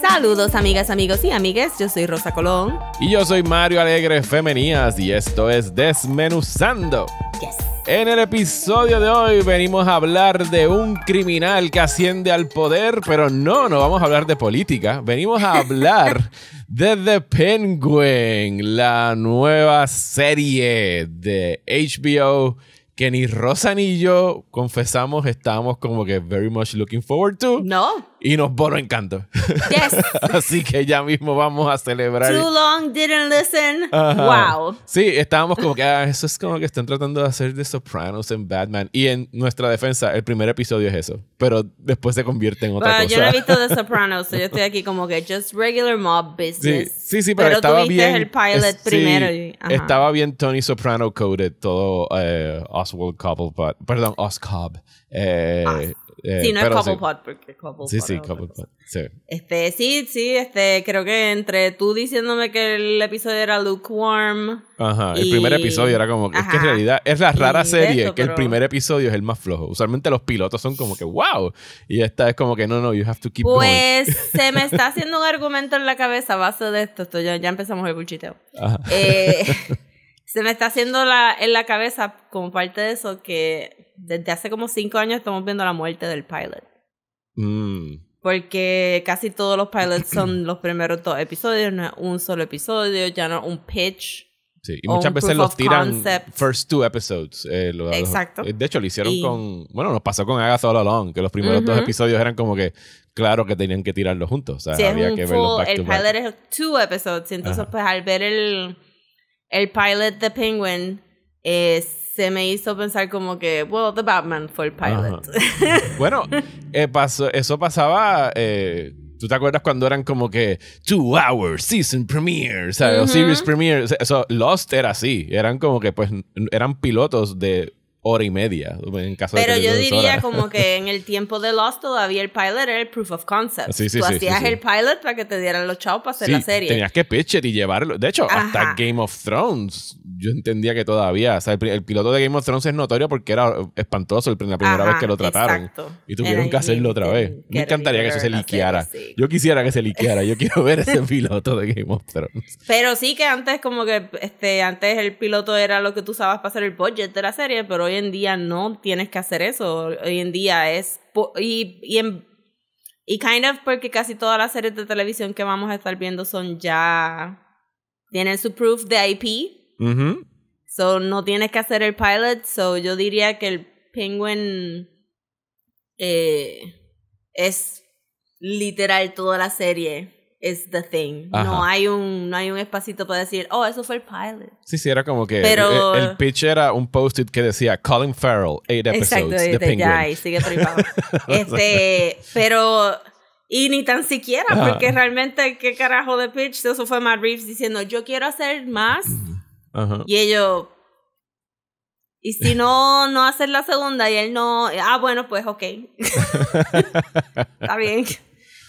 Saludos amigas, amigos y amigues, yo soy Rosa Colón. Y yo soy Mario Alegre Femenías y esto es Desmenuzando. En el episodio de hoy venimos a hablar de un criminal que asciende al poder, pero no, no vamos a hablar de política, venimos a hablar de The Penguin, la nueva serie de HBO que ni Rosa ni yo confesamos estábamos como que very much looking forward to. No y nos voló encanto. Así que ya mismo vamos a celebrar. Too long didn't listen. Wow. Sí, estábamos como que ah, eso es como que están tratando de hacer de Sopranos en Batman y en nuestra defensa el primer episodio es eso, pero después se convierte en otra bueno, cosa. Yo no he visto de Sopranos, yo estoy aquí como que just regular mob business. Sí, sí, sí pero, pero estaba bien el pilot primero. Sí, estaba bien Tony Soprano coded todo eh, Oswald Cobblepot, perdón, Oscob. Eh, eh, sí, no es couple sí. porque couple sí, Sí, sí, Este, sí, sí, este, creo que entre tú diciéndome que el episodio era lukewarm. Ajá, el primer episodio era como, es que en realidad es la rara serie que el primer episodio es el más flojo. Usualmente los pilotos son como que, wow, y esta es como que, no, no, you have to keep pues, going. Pues se me está haciendo un argumento en la cabeza a base de esto, ya, empezamos el buchiteo. Eh, se me está haciendo en la cabeza como parte de eso que desde hace como cinco años estamos viendo la muerte del pilot. Mm. Porque casi todos los pilots son los primeros dos episodios, no es un solo episodio, ya no un pitch. Sí, y muchas veces los tiran first two episodes. Eh, Exacto. Eh, de hecho, lo hicieron con. Bueno, nos pasó con Agatha All Along, que los primeros dos episodios eran como que, claro que tenían que tirarlos juntos. O sea, sí, había es un que full, El pilot es two episodes, entonces, pues al ver el, el pilot de Penguin, es se me hizo pensar como que, well, The Batman for el pilot. bueno, eh, eso pasaba... Eh, ¿Tú te acuerdas cuando eran como que two hours season premiere, series premiere. eso, Lost era así. Eran como que, pues, eran pilotos de hora y media. Pero yo diría como que en el tiempo de Lost todavía el pilot era el proof of concept. Tú hacías el pilot para que te dieran los chavos para hacer la serie. Tenías que pitch y llevarlo. De hecho, hasta Game of Thrones, yo entendía que todavía. O sea, el, piloto de Game of Thrones es notorio porque era espantoso la primera vez que lo trataron. Y tuvieron que hacerlo otra vez. Me encantaría que eso se liqueara. yo quisiera que se liqueara. Yo quiero ver ese piloto de Game of Thrones. Pero sí que antes, como que este, antes el piloto era lo que tú usabas para hacer el budget de la serie, pero hoy hoy en día no tienes que hacer eso. Hoy en día es... Y, y, en, y kind of porque casi todas las series de televisión que vamos a estar viendo son ya... Tienen su proof de IP. Mhm. So no tienes que hacer el pilot. So yo diría que el Penguin eh, es literal toda la serie is the thing. No hay, un, no hay un espacito para decir, oh, eso fue el pilot. Sí, sí, era como que el, pitch era un post-it que decía Colin Farrell, eight episodes, Exacto, the y sigue este, pero... Y ni tan siquiera, porque realmente, ¿qué carajo de pitch? Eso fue Matt Reeves diciendo, yo quiero hacer más. Y ellos... Y si no, no hacer la segunda y él no... Ah, bueno, pues ok. Está bien.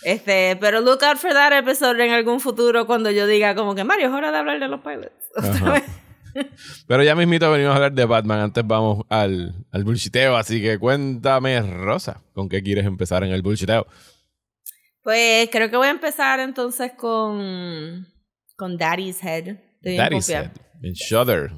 Este, pero look out for that episode en algún futuro cuando yo diga como que Mario, es hora de hablar de los pilots. Pero ya mismito venimos a hablar de Batman. Antes vamos al, al bullshiteo. Así que cuéntame, Rosa, ¿con qué quieres empezar en el bullshiteo? Pues creo que voy a empezar entonces con, con Daddy's Head. Daddy's Head. En Shudder.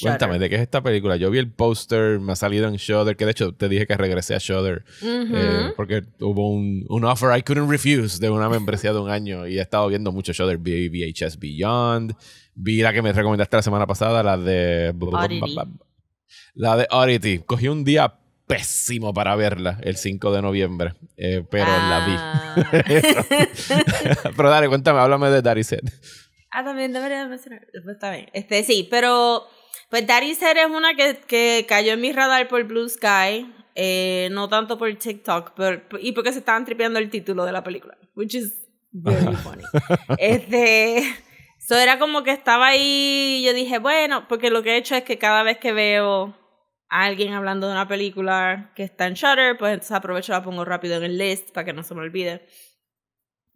Cuéntame, ¿de qué es esta película? Yo vi el póster, me ha salido en Shudder, que de hecho te dije que regresé a Shudder, eh, porque hubo un, un, offer I couldn't refuse de una membresía de un año y he estado viendo mucho Shudder, vi VHS Beyond, vi la que me recomendaste la semana pasada, la de... La de Oddity. Cogí un día pésimo para verla el 5 de noviembre, eh, pero la vi. Ah. pero, dale, cuéntame, háblame de Dariset. Ah, también debería mencionar. Pues está Este, sí, pero pues Daddy Ser es una que, que cayó en mi radar por Blue Sky. Eh, no tanto por TikTok, pero, y porque se estaban tripeando el título de la película, which is very funny. este, so era como que estaba ahí y yo dije, bueno, porque lo que he hecho es que cada vez que veo a alguien hablando de una película que está en Shutter, pues entonces aprovecho la pongo rápido en el list para que no se me olvide.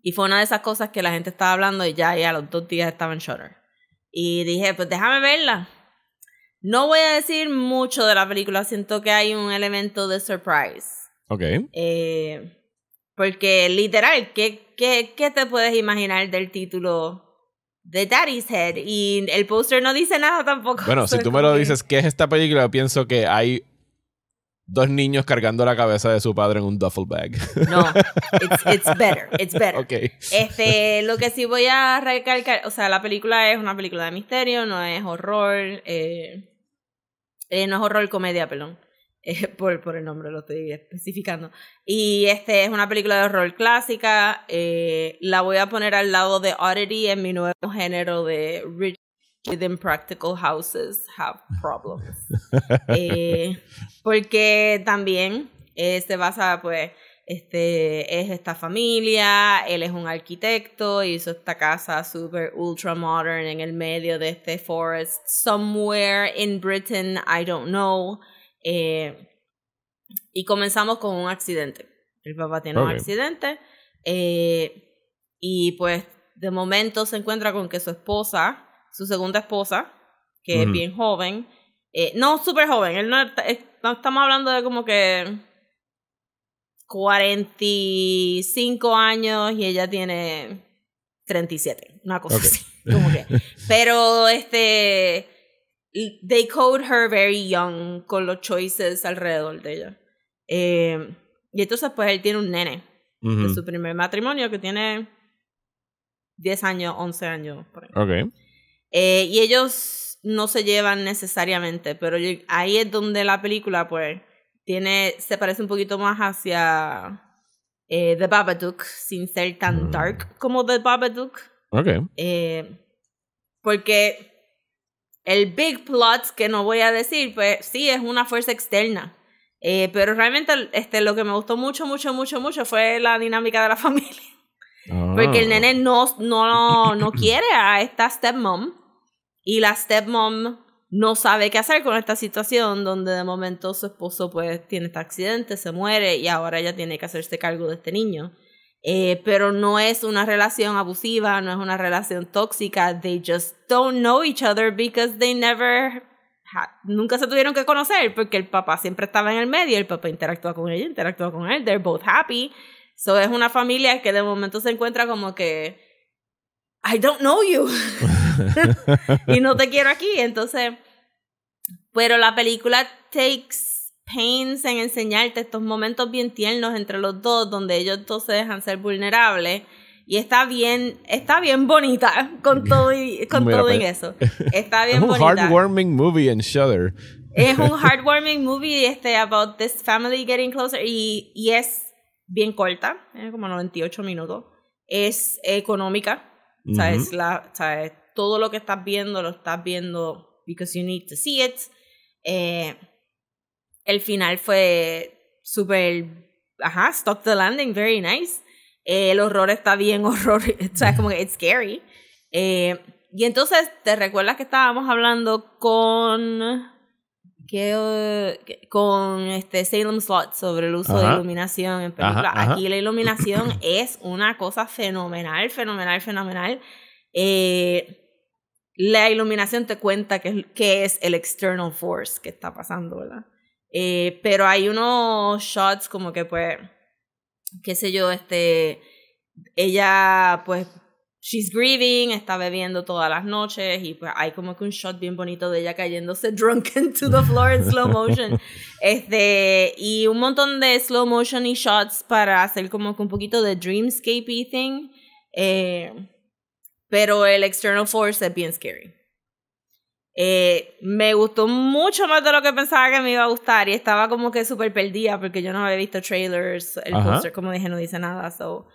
Y fue una de esas cosas que la gente estaba hablando y ya, ya a los dos días estaba en Shutter. Y dije, pues déjame verla. No voy a decir mucho de la película, siento que hay un elemento de surprise. Ok. Eh, porque literal, ¿qué, qué, ¿qué te puedes imaginar del título de Daddy's Head? Y el póster no dice nada tampoco. Bueno, si tú me lo dices, ¿qué es esta película? Yo pienso que hay dos niños cargando la cabeza de su padre en un duffel bag. No, it's, it's better, it's better. Este, lo que sí voy a recalcar, o sea, la película es una película de misterio, no es horror. Eh, eh, no es horror comedia, perdón. Eh, por, por, el nombre lo estoy especificando. Y este es una película de horror clásica. Eh, la voy a poner al lado de Oddity en mi nuevo género de Rich Within Practical Houses Have Problems. porque también se basa, pues este, es esta familia, él es un arquitecto, hizo esta casa super ultra modern en el medio de este forest, somewhere in Britain, I don't know. Eh, y comenzamos con un accidente. El papá tiene un accidente eh, y pues de momento se encuentra con que su esposa, su segunda esposa, que es bien joven, eh, no super joven, él no estamos hablando de como que 45 años y ella tiene 37, una cosa así. Pero este, they code her very young con los choices alrededor de ella. Eh, y entonces pues él tiene un nene de su primer matrimonio que tiene 10 años, 11 años. Por ejemplo. Eh, y ellos no se llevan necesariamente, pero ahí es donde la película pues tiene, se parece un poquito más hacia eh, The Babadook, sin ser tan mm. dark como The Babadook. Ok. Eh, porque el big plot, que no voy a decir, pues sí, es una fuerza externa. Eh, pero realmente este, lo que me gustó mucho, mucho, mucho, mucho fue la dinámica de la familia. Porque el ah. nene no, no, no quiere a esta stepmom. Y la stepmom no sabe qué hacer con esta situación donde de momento su esposo pues tiene este accidente, se muere y ahora ella tiene que hacerse cargo de este niño. Eh, pero no es una relación abusiva, no es una relación tóxica. They just don't know each other because they never nunca se tuvieron que conocer porque el papá siempre estaba en el medio, el papá interactúa con ella, interactuaba con él, they're both happy. So es una familia que de momento se encuentra como que I don't know you. y no te quiero aquí. Entonces, pero la película takes pains en enseñarte estos momentos bien tiernos entre los dos, donde ellos dos se dejan ser vulnerables. Y está bien, está bien bonita con todo y, con todo en pues. eso. Está bien es un heartwarming movie en Shudder. Es un heartwarming movie este, about this family getting closer y, es bien corta, como 98 minutos. Es económica, o sea, es la, o sea, todo lo que estás viendo lo estás viendo because you need to see it. Eh, el final fue súper, ajá, stop the landing, very nice. Eh, el horror está bien horror, o sea, es como que it's scary. Eh, y entonces, ¿te recuerdas que estábamos hablando con que, con este Salem Slot sobre el uso de iluminación en películas? Aquí la iluminación es una cosa fenomenal, fenomenal, fenomenal. Eh, la iluminación te cuenta qué que es el external force que está pasando, ¿verdad? Eh, pero hay unos shots como que pues, qué sé yo, este, ella pues, she's grieving, está bebiendo todas las noches y pues hay como que un shot bien bonito de ella cayéndose drunken to the floor in slow motion. Este, y un montón de slow motion y shots para hacer como que un poquito de dreamscape thing. Eh, pero el external force es bien scary. Eh, me gustó mucho más de lo que pensaba que me iba a gustar y estaba como que súper perdida porque yo no había visto trailers, el poster como dije no dice nada, so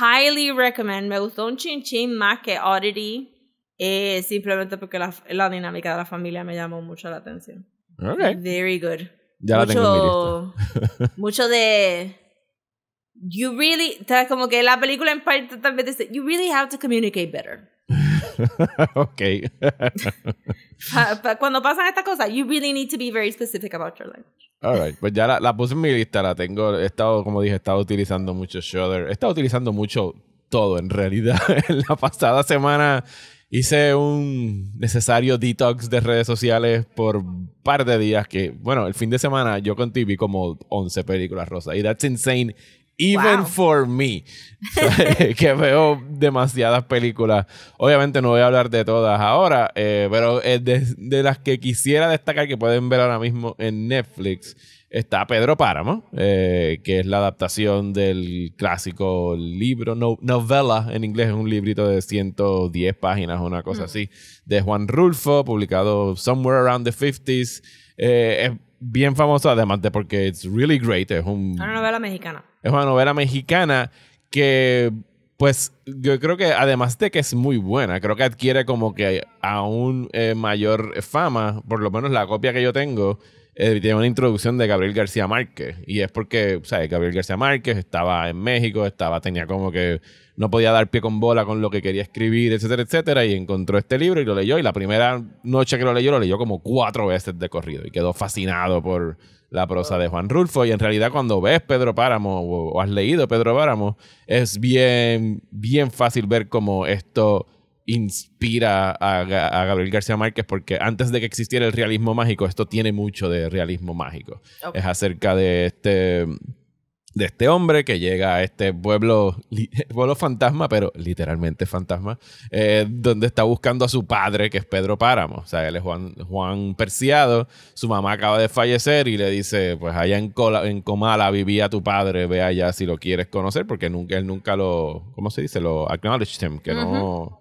highly recommend, me gustó un chin chin más que Oddity, eh, simplemente porque la, la, dinámica de la familia me llamó mucho la atención. Okay. Very good. Ya mucho, la tengo mucho de you really, como que la película en parte también dice, you really have to communicate better. ok. Cuando pasan estas cosas, you really need to be very specific about your language. All right. Pues ya la, puse en mi lista, la tengo. He estado, como dije, he estado utilizando mucho Shudder. He estado utilizando mucho todo, en realidad. en la pasada semana hice un necesario detox de redes sociales por un par de días que, bueno, el fin de semana yo contigo vi como 11 películas rosas. Y that's insane Even for me. que veo demasiadas películas. Obviamente no voy a hablar de todas ahora, eh, pero eh, de, las que quisiera destacar que pueden ver ahora mismo en Netflix está Pedro Páramo, eh, que es la adaptación del clásico libro, no, novela en inglés, es un librito de 110 páginas, o una cosa mm. así, de Juan Rulfo, publicado somewhere around the 50s bien famoso además de porque it's really great. Es una novela mexicana. Es una novela mexicana que, pues, yo creo que además de que es muy buena, creo que adquiere como que aún eh, mayor fama, por lo menos la copia que yo tengo. Eh, tiene una introducción de Gabriel García Márquez. Y es porque, o sea, Gabriel García Márquez estaba en México, estaba, tenía como que no podía dar pie con bola con lo que quería escribir, etcétera, etcétera, y encontró este libro y lo leyó. Y la primera noche que lo leyó, lo leyó como cuatro veces de corrido y quedó fascinado por la prosa de Juan Rulfo. Y en realidad, cuando ves Pedro Páramo o, has leído Pedro Páramo, es bien, bien fácil ver cómo esto inspira a, Gabriel García Márquez porque antes de que existiera el realismo mágico, esto tiene mucho de realismo mágico. Es acerca de este de este hombre que llega a este pueblo, pueblo fantasma, pero literalmente fantasma, eh, donde está buscando a su padre, que es Pedro Páramo. O sea, él es Juan, Juan Perciado, su mamá acaba de fallecer y le dice, pues allá en, Comala vivía tu padre, ve allá si lo quieres conocer, porque nunca, él nunca lo, ¿cómo se dice? Lo acknowledged him, que no...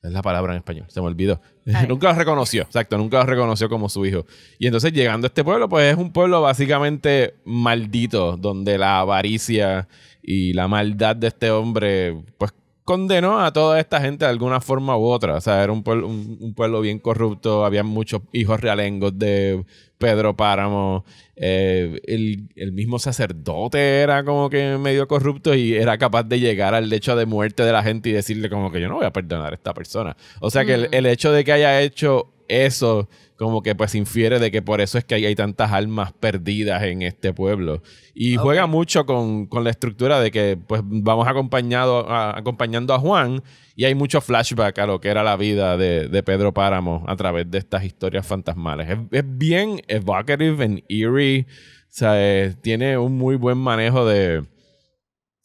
Es la palabra en español, se me olvidó nunca los reconoció, exacto, nunca los reconoció como su hijo. Y entonces llegando a este pueblo, pues es un pueblo básicamente maldito, donde la avaricia y la maldad de este hombre, pues condenó a toda esta gente de alguna forma u otra. O sea, era un pueblo, un, pueblo bien corrupto, había muchos hijos realengos de Pedro Páramo, eh, el, mismo sacerdote era como que medio corrupto y era capaz de llegar al hecho de muerte de la gente y decirle como que yo no voy a perdonar a esta persona. O sea, que el, el hecho de que haya hecho eso como que pues infiere de que por eso es que hay, hay tantas almas perdidas en este pueblo. Y juega mucho con, con, la estructura de que pues vamos acompañado acompañando a Juan y hay mucho flashback a lo que era la vida de, de Pedro Páramo a través de estas historias fantasmales. Es, es bien evocative and eerie. O sea, eh, tiene un muy buen manejo de,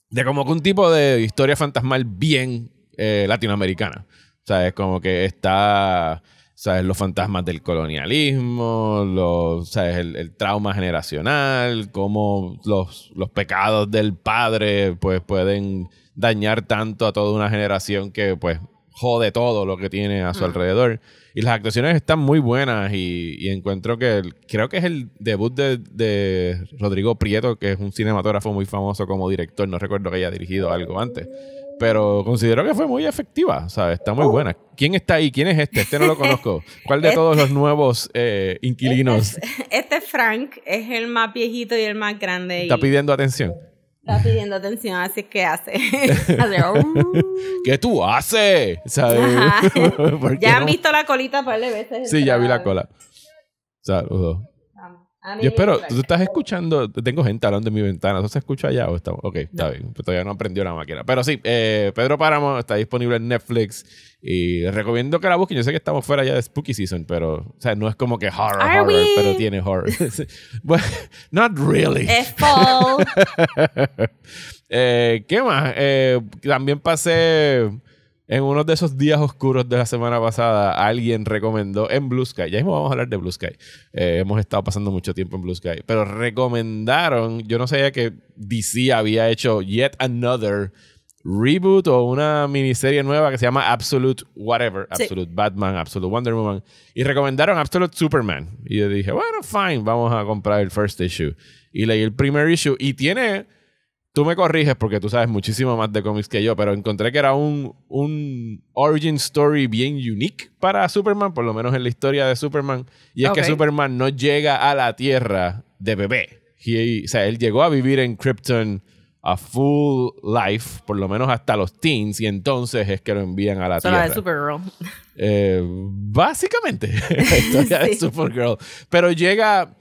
de como que un tipo de historia fantasmal bien eh, latinoamericana. O sea, es como que está ¿sabes? Los fantasmas del colonialismo, ¿sabes? El, trauma generacional, cómo los, los pecados del padre pues, pueden dañar tanto a toda una generación que pues jode todo lo que tiene a su alrededor. Y las actuaciones están muy buenas y, encuentro que creo que es el debut de, de Rodrigo Prieto, que es un cinematógrafo muy famoso como director, no recuerdo que haya dirigido algo antes pero considero que fue muy efectiva, ¿sabes? Está muy oh. buena. ¿Quién está ahí? ¿Quién es este? Este no lo conozco. ¿Cuál de este todos los nuevos eh, inquilinos? Este, este Frank, es el más viejito y el más grande. Está pidiendo atención. Está pidiendo atención, así que hace. hace oh". ¿Qué tú haces? ya visto la colita un par de veces. Sí, ya vi la cola. Saludos. Yo espero, tú estás escuchando, tengo gente hablando de mi ventana, ¿No se escucha allá o está? Ok, está bien, pues todavía no aprendió la máquina. Pero sí, eh, Pedro Páramo está disponible en Netflix y recomiendo que la busquen. Yo sé que estamos fuera ya de Spooky Season, pero, o sea, no es como que horror, pero tiene horror. not really. Es fall. Eh, ¿Qué más? Eh, también pasé... En uno de esos días oscuros de la semana pasada, alguien recomendó en Blue Sky, ya mismo vamos a hablar de Blue Sky, eh, hemos estado pasando mucho tiempo en Blue Sky, pero recomendaron, yo no sabía que DC había hecho yet another reboot o una miniserie nueva que se llama Absolute Whatever, Absolute Batman, Absolute Wonder Woman, y recomendaron Absolute Superman. Y yo dije, bueno, fine, vamos a comprar el first issue. Y leí el primer issue y tiene tú me corriges porque tú sabes muchísimo más de cómics que yo, pero encontré que era un, un origin story bien unique para Superman, por lo menos en la historia de Superman. Y es que Superman no llega a la Tierra de bebé. o sea, él llegó a vivir en Krypton a full life, por lo menos hasta los teens, y entonces es que lo envían a la Tierra. La de Supergirl. Eh, básicamente, la historia de Supergirl. Pero llega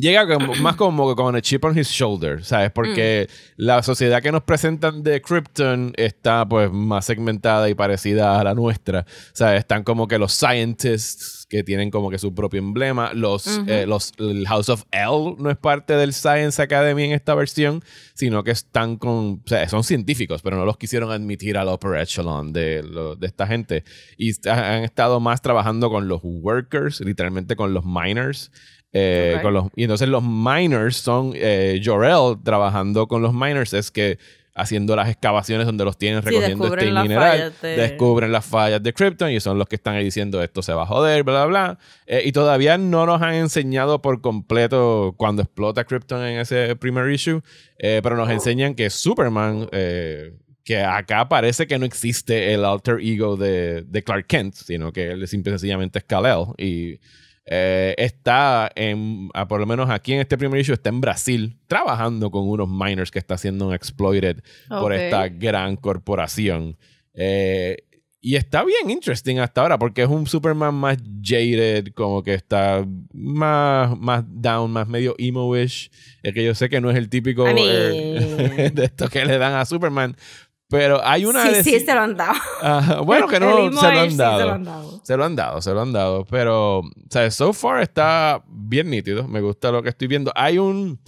llega más como con a chip on his shoulder, ¿sabes? Porque mm. la sociedad que nos presentan de Krypton está pues más segmentada y parecida a la nuestra, ¿sabes? Están como que los scientists que tienen como que su propio emblema, los, eh, los el House of L no es parte del Science Academy en esta versión, sino que están con, o sea, son científicos, pero no los quisieron admitir al upper echelon de, de esta gente y han estado más trabajando con los workers, literalmente con los miners eh, con los, y entonces los miners son eh, Jorel trabajando con los miners es que haciendo las excavaciones donde los tienen recogiendo este mineral, descubren las fallas de Krypton y son los que están ahí diciendo esto se va a joder, bla, bla, bla. Eh, y todavía no nos han enseñado por completo cuando explota Krypton en ese primer issue, eh, pero nos enseñan que Superman, que acá parece que no existe el alter ego de, de Clark Kent, sino que él simplemente es Kal-El y eh, está, en, ah, por lo menos aquí en este primer issue, está en Brasil trabajando con unos miners que está siendo exploited por esta gran corporación. Eh, y está bien interesting hasta ahora porque es un Superman más jaded, como que está más, más down, más medio emo-ish. Es que yo sé que no es el típico er, de esto que le dan a Superman, pero hay una. Sí, sí, se lo han dado. bueno, que no se lo han dado. se lo han dado. Se lo han dado, Pero, o sea, so far está bien nítido. Me gusta lo que estoy viendo. Hay un,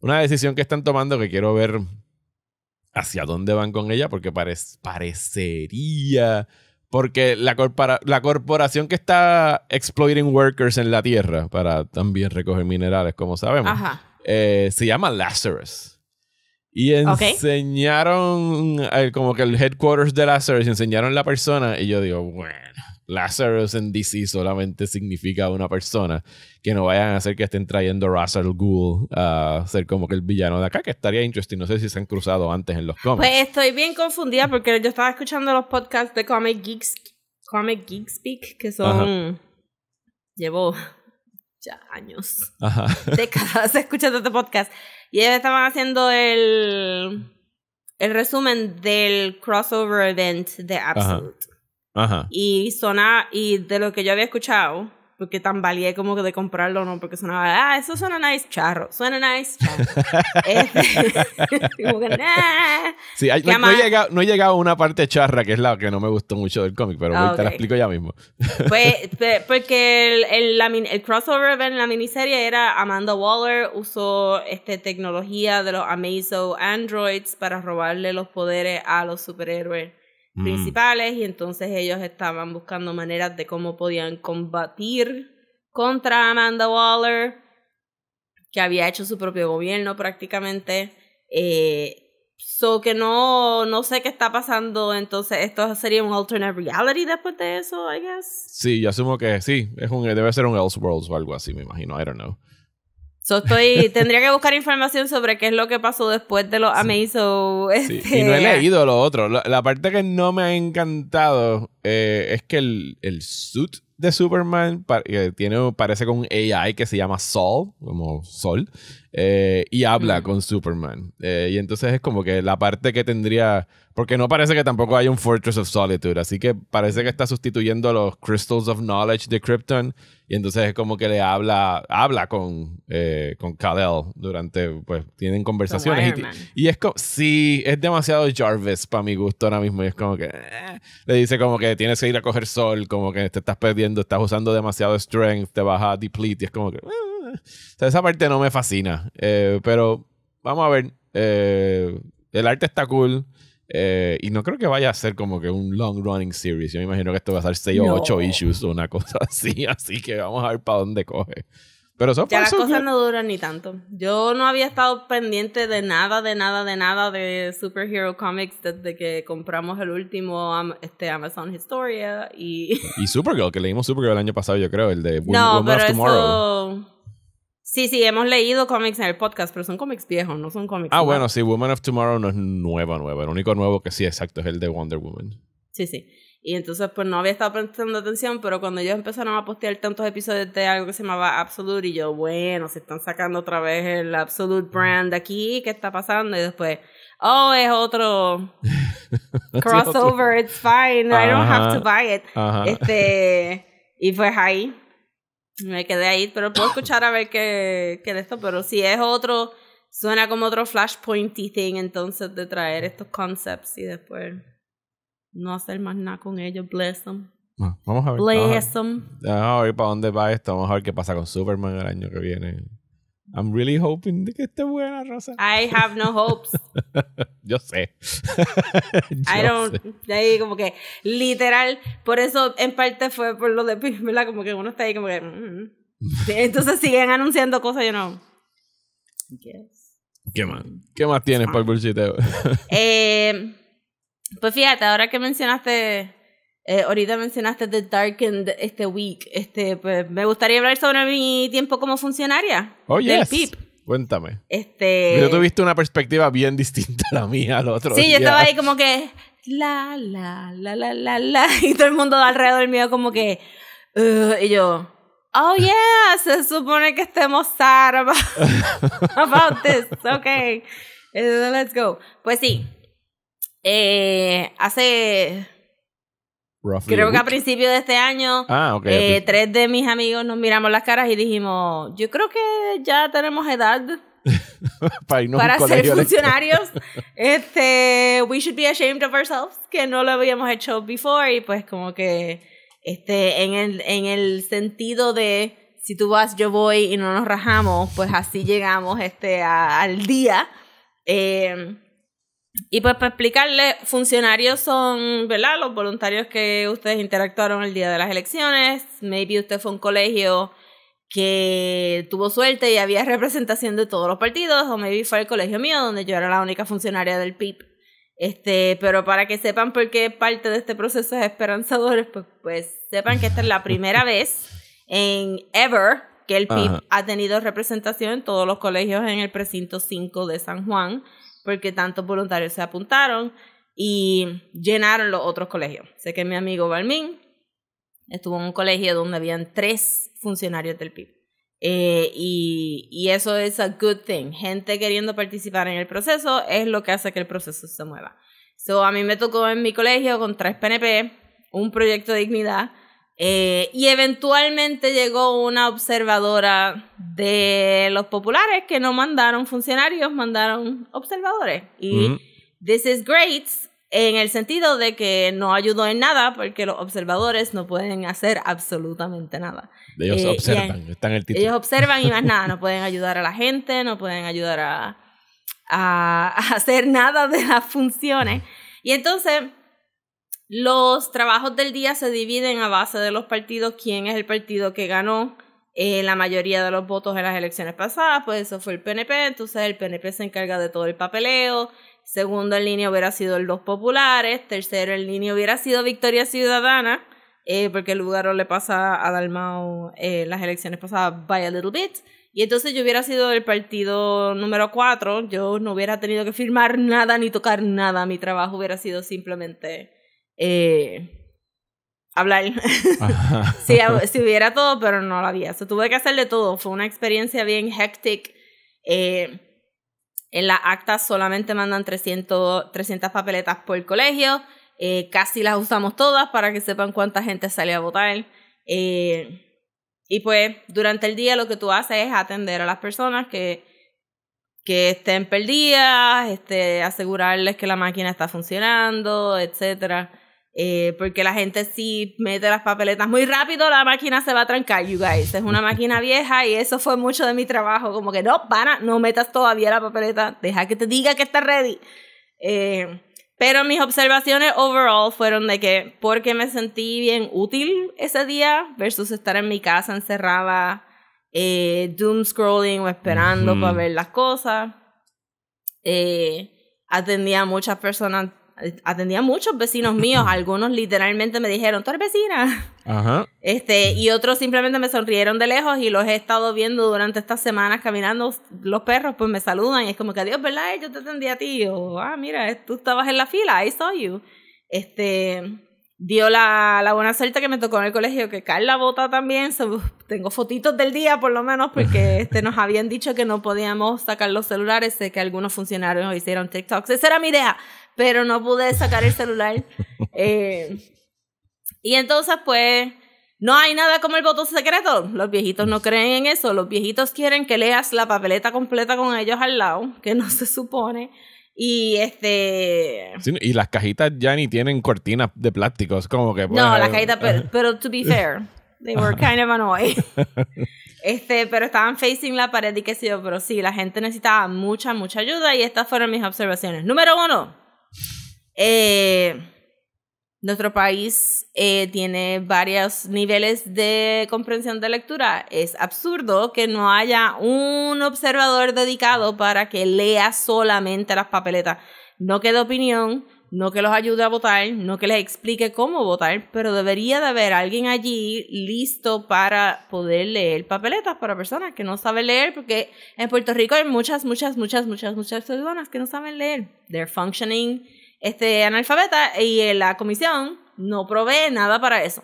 una decisión que están tomando que quiero ver hacia dónde van con ella, porque parecería. Porque la, la corporación que está exploiting workers en la tierra para también recoger minerales, como sabemos, eh, se llama Lazarus. Y enseñaron eh, como que el headquarters de Lazarus, enseñaron la persona y yo digo, bueno, Lazarus en DC solamente significa una persona. Que no vayan a hacer que estén trayendo Russell Gould a ser como que el villano de acá, que estaría interesting. No sé si se han cruzado antes en los cómics. Pues estoy bien confundida porque yo estaba escuchando los podcasts de Comic Geeks, Comic Geek Speak, que son... Llevo ya años, Ajá. décadas escuchando este podcast. Y ellos estaban haciendo el, el resumen del crossover event de Absolute. Ajá. Y sona, y de lo que yo había escuchado, porque tan valía como que de comprarlo no, porque sonaba, ah, eso suena nice, charro, suena nice, charro. no, he llegado, a una parte charra, que es la que no me gustó mucho del cómic, pero te la explico ya mismo. pues, porque el, crossover en la miniserie era Amanda Waller usó este, tecnología de los Amazo Androids para robarle los poderes a los superhéroes Mm. principales y entonces ellos estaban buscando maneras de cómo podían combatir contra Amanda Waller, que había hecho su propio gobierno prácticamente. Eh, so que no, no sé qué está pasando, entonces esto sería un alternate reality después de eso, I guess. Sí, yo asumo que sí, es debe ser un Elseworlds o algo así, me imagino, I don't know. So estoy, tendría que buscar información sobre qué es lo que pasó después de los ah, sí. este... Y no he ah. leído lo otro. La, parte que no me ha encantado eh, es que el, el, suit de Superman eh, tiene, parece con un AI que se llama Sol, como Sol. Eh, y habla mm. con Superman. Eh, y entonces es como que la parte que tendría, porque no parece que tampoco haya un Fortress of Solitude, así que parece que está sustituyendo los Crystals of Knowledge de Krypton y entonces es como que le habla, habla con, eh, con Kal-El durante, pues tienen conversaciones. Y, es como, sí, es demasiado Jarvis para mi gusto ahora mismo y es como que eh, le dice como que tienes que ir a coger sol, como que te estás perdiendo, estás usando demasiado strength, te vas a deplete y es como que... O sea, esa parte no me fascina. Eh, pero vamos a ver. Eh, el arte está cool. Eh, y no creo que vaya a ser como que un long running series. Yo me imagino que esto va a ser 6 o 8 issues o una cosa así. Así que vamos a ver para dónde coge. Pero eso ya las cosas no duran ni tanto. Yo no había estado pendiente de nada, de nada, de nada de Superhero Comics desde que compramos el último este, Amazon Historia y... Y Supergirl, que leímos Supergirl el año pasado, yo creo, el de Woman, Tomorrow. Sí, sí, hemos leído cómics en el podcast, pero son cómics viejos, no son cómics. Ah, bueno, sí, Woman of Tomorrow no es nueva, nueva. El único nuevo que sí, exacto, es el de Wonder Woman. Sí, sí. Y entonces, pues no había estado prestando atención, pero cuando ellos empezaron a postear tantos episodios de algo que se llamaba Absolute, y yo, bueno, se están sacando otra vez el Absolute mm. brand aquí, ¿qué está pasando? Y después, oh, es otro crossover, it's fine, I don't have to buy it. Este, y pues ahí me quedé ahí, pero puedo escuchar a ver qué, qué es esto, pero si es otro, suena como otro flashpointy thing, entonces de traer estos concepts y después no hacer más nada con ellos, bless them. Ah, vamos a ver. Bless vamos a them. Vamos a ver para dónde va esto, vamos a ver qué pasa con Superman el año que viene. I'm really hoping de que esté buena, Rosa. I have no hopes. Yo sé. I don't. Sé. Ahí como que, literal, por eso en parte fue por lo de ¿verdad? Como que uno está ahí como que. Mm-hmm. Entonces siguen anunciando cosas, yo no. ¿Qué más? ¿Qué más tienes ah. para el eh, pues fíjate, ahora que mencionaste eh, ahorita mencionaste The Darkened este week. Este, pues, me gustaría hablar sobre mi tiempo como funcionaria. Oh, del Cuéntame. Este... Pero tuviste una perspectiva bien distinta a la mía al otro Sí, yo estaba ahí como que la, la, la, la, la, la. Y todo el mundo alrededor mío como que... y yo... Oh yeah, se supone que estemos sad about, this. Ok. Eh, let's go. Pues sí. Eh, hace Creo que a principios de este año, ah, eh, tres de mis amigos nos miramos las caras y dijimos, yo creo que ya tenemos edad para, ser funcionarios. este, we should be ashamed of ourselves, que no lo habíamos hecho before y pues como que este, en, el, en el sentido de si tú vas, yo voy y no nos rajamos, pues así llegamos este, al día. Em, y pues para explicarle, funcionarios son, ¿verdad? Los voluntarios que ustedes interactuaron el día de las elecciones. Maybe usted fue un colegio que tuvo suerte y había representación de todos los partidos, o maybe fue el colegio mío donde yo era la única funcionaria del PIB. Este, pero para que sepan por qué parte de este proceso es esperanzador, pues, pues sepan que esta es la primera vez en ever que el PIB ha tenido representación en todos los colegios en el precinto 5 de San Juan, porque tantos voluntarios se apuntaron y llenaron los otros colegios. Sé que mi amigo Balmín estuvo en un colegio donde habían tres funcionarios del PIB. Eh, y, eso es a good thing. Gente queriendo participar en el proceso es lo que hace que el proceso se mueva. So, a mí me tocó en mi colegio con tres PNP, un proyecto de dignidad, eh, y eventualmente llegó una observadora de los populares que no mandaron funcionarios, mandaron observadores. Y mm. this is great en el sentido de que no ayudó en nada porque los observadores no pueden hacer absolutamente nada. Ellos eh, observan, están en el título. Ellos observan y más nada, no pueden ayudar a la gente, no pueden ayudar a, a hacer nada de las funciones. Y entonces los trabajos del día se dividen a base de los partidos, quién es el partido que ganó eh, la mayoría de los votos en las elecciones pasadas, pues eso fue el PNP, entonces el PNP se encarga de todo el papeleo, segundo en línea hubiera sido los populares, tercero en línea hubiera sido Victoria Ciudadana, eh, porque el lugar le pasa a Dalmau en eh, las elecciones pasadas by a little bit, y entonces yo hubiera sido el partido número cuatro, yo no hubiera tenido que firmar nada ni tocar nada, mi trabajo hubiera sido simplemente eh, hablar. si, si, hubiera todo, pero no lo había. se tuve que hacer de todo. Fue una experiencia bien hectic. Eh, en las actas solamente mandan 300, papeletas por colegio. Eh, casi las usamos todas para que sepan cuánta gente sale a votar. Eh, y pues durante el día lo que tú haces es atender a las personas que que estén perdidas, este, asegurarles que la máquina está funcionando, etcétera. Eh, porque la gente si mete las papeletas muy rápido, la máquina se va a trancar, you guys. Es una máquina vieja y eso fue mucho de mi trabajo. Como que no, pana, no metas todavía la papeleta, deja que te diga que está ready. Eh, pero mis observaciones overall fueron de que porque me sentí bien útil ese día versus estar en mi casa encerrada, eh, doom scrolling o esperando para ver las cosas. Eh, atendía a muchas personas atendía a muchos vecinos míos, algunos literalmente me dijeron, tú eres vecina. Ajá. Este, y otros simplemente me sonrieron de lejos y los he estado viendo durante estas semanas caminando los perros, pues me saludan y es como que Dios, ¿verdad? Yo te atendí a ti. ah, mira, tú estabas en la fila, I saw you. Este, dio la, la, buena suerte que me tocó en el colegio que Carla vota también. tengo fotitos del día por lo menos porque este, nos habían dicho que no podíamos sacar los celulares. Sé que algunos funcionarios hicieron TikToks. Esa era mi idea pero no pude sacar el celular. Eh, y entonces, pues, no hay nada como el voto secreto. Los viejitos no creen en eso. Los viejitos quieren que leas la papeleta completa con ellos al lado, que no se supone. Y este. y las cajitas ya ni tienen cortinas de plástico. como que. no, las pues, cajitas, pero, to be fair, they were kind of annoying. este, pero estaban facing la pared y qué sé yo. Pero sí, la gente necesitaba mucha, mucha ayuda y estas fueron mis observaciones. Número uno eh, nuestro país eh, tiene varios niveles de comprensión de lectura. Es absurdo que no haya un observador dedicado para que lea solamente las papeletas. No que opinión, no que los ayude a votar, no que les explique cómo votar, pero debería de haber alguien allí listo para poder leer papeletas para personas que no saben leer, porque en Puerto Rico hay muchas, muchas, muchas, muchas, muchas personas que no saben leer. They're functioning este, analfabeta y eh, la comisión no provee nada para eso.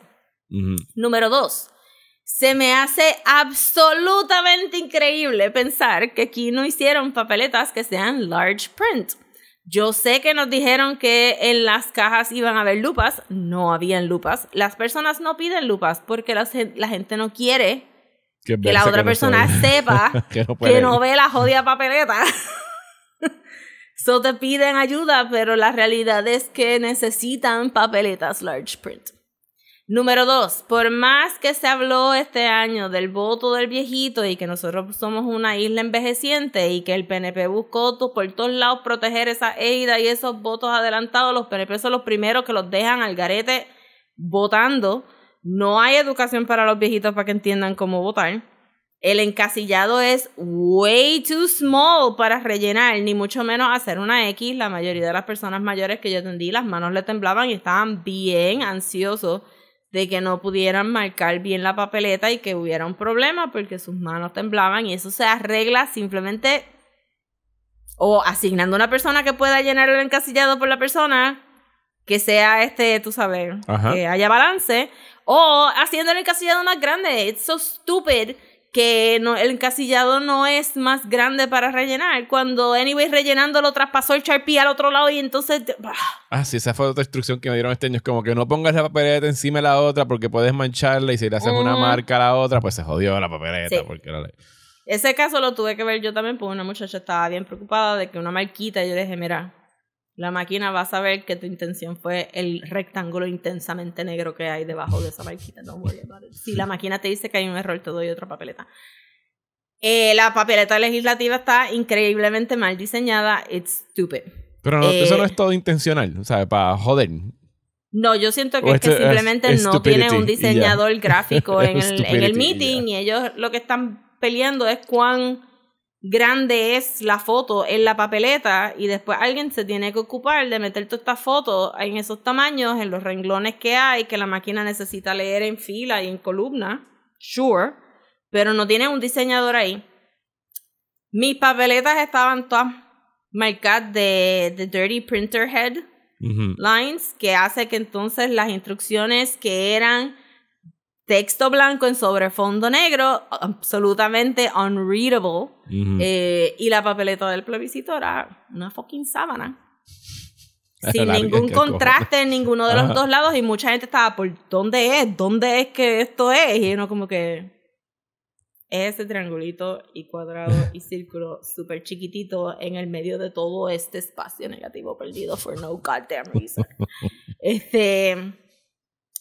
Número dos, se me hace absolutamente increíble pensar que aquí no hicieron papeletas que sean large print. Yo sé que nos dijeron que en las cajas iban a haber lupas, no habían lupas. Las personas no piden lupas porque la, gente no quiere que, la otra persona sepa que, no, que no ve la jodida papeleta. Solo te piden ayuda, pero la realidad es que necesitan papeletas large print. Número dos, por más que se habló este año del voto del viejito y que nosotros somos una isla envejeciente y que el PNP buscó por todos lados proteger esa EIDA y esos votos adelantados, los PNP son los primeros que los dejan al garete votando. No hay educación para los viejitos para que entiendan cómo votar. El encasillado es way too small para rellenar, ni mucho menos hacer una X. La mayoría de las personas mayores que yo atendí, las manos le temblaban y estaban bien ansiosos de que no pudieran marcar bien la papeleta y que hubiera un problema porque sus manos temblaban y eso se arregla simplemente o asignando una persona que pueda llenar el encasillado por la persona, que sea este, tú sabes, que haya balance, o haciendo el encasillado más grande. It's so stupid que no, el encasillado no es más grande para rellenar. Cuando Anyway rellenando lo traspasó el Sharpie al otro lado y entonces... Ah, sí, esa fue otra instrucción que me dieron este año. Es como que no pongas la papeleta encima de la otra porque puedes mancharla y si le haces una marca a la otra, pues se jodió la papeleta. Porque Ese caso lo tuve que ver yo también porque una muchacha estaba bien preocupada de que una marquita, yo le dije, mira, la máquina va a saber que tu intención fue el rectángulo intensamente negro que hay debajo de esa máquina. No Si la máquina te dice que hay un error, te doy otra papeleta. Eh, la papeleta legislativa está increíblemente mal diseñada. It's stupid. Pero eso no eh, es todo intencional, o sea, para joder. No, yo siento que, es simplemente no tiene un diseñador gráfico en el, meeting y ellos lo que están peleando es cuán grande es la foto en la papeleta y después alguien se tiene que ocupar de meter todas estas fotos en esos tamaños, en los renglones que hay, que la máquina necesita leer en fila y en columna, sure, pero no tiene un diseñador ahí. Mis papeletas estaban todas marcadas de, Dirty Printer Head Lines, que hace que entonces las instrucciones que eran texto blanco en sobre fondo negro, absolutamente unreadable. Eh, y la papeleta del plebiscito era una fucking sábana. Sin ningún contraste en ninguno de los dos lados. Y mucha gente estaba por dónde es, dónde es que esto es. Y uno como que ese triangulito y cuadrado y círculo súper chiquitito en el medio de todo este espacio negativo perdido for no goddamn reason. Este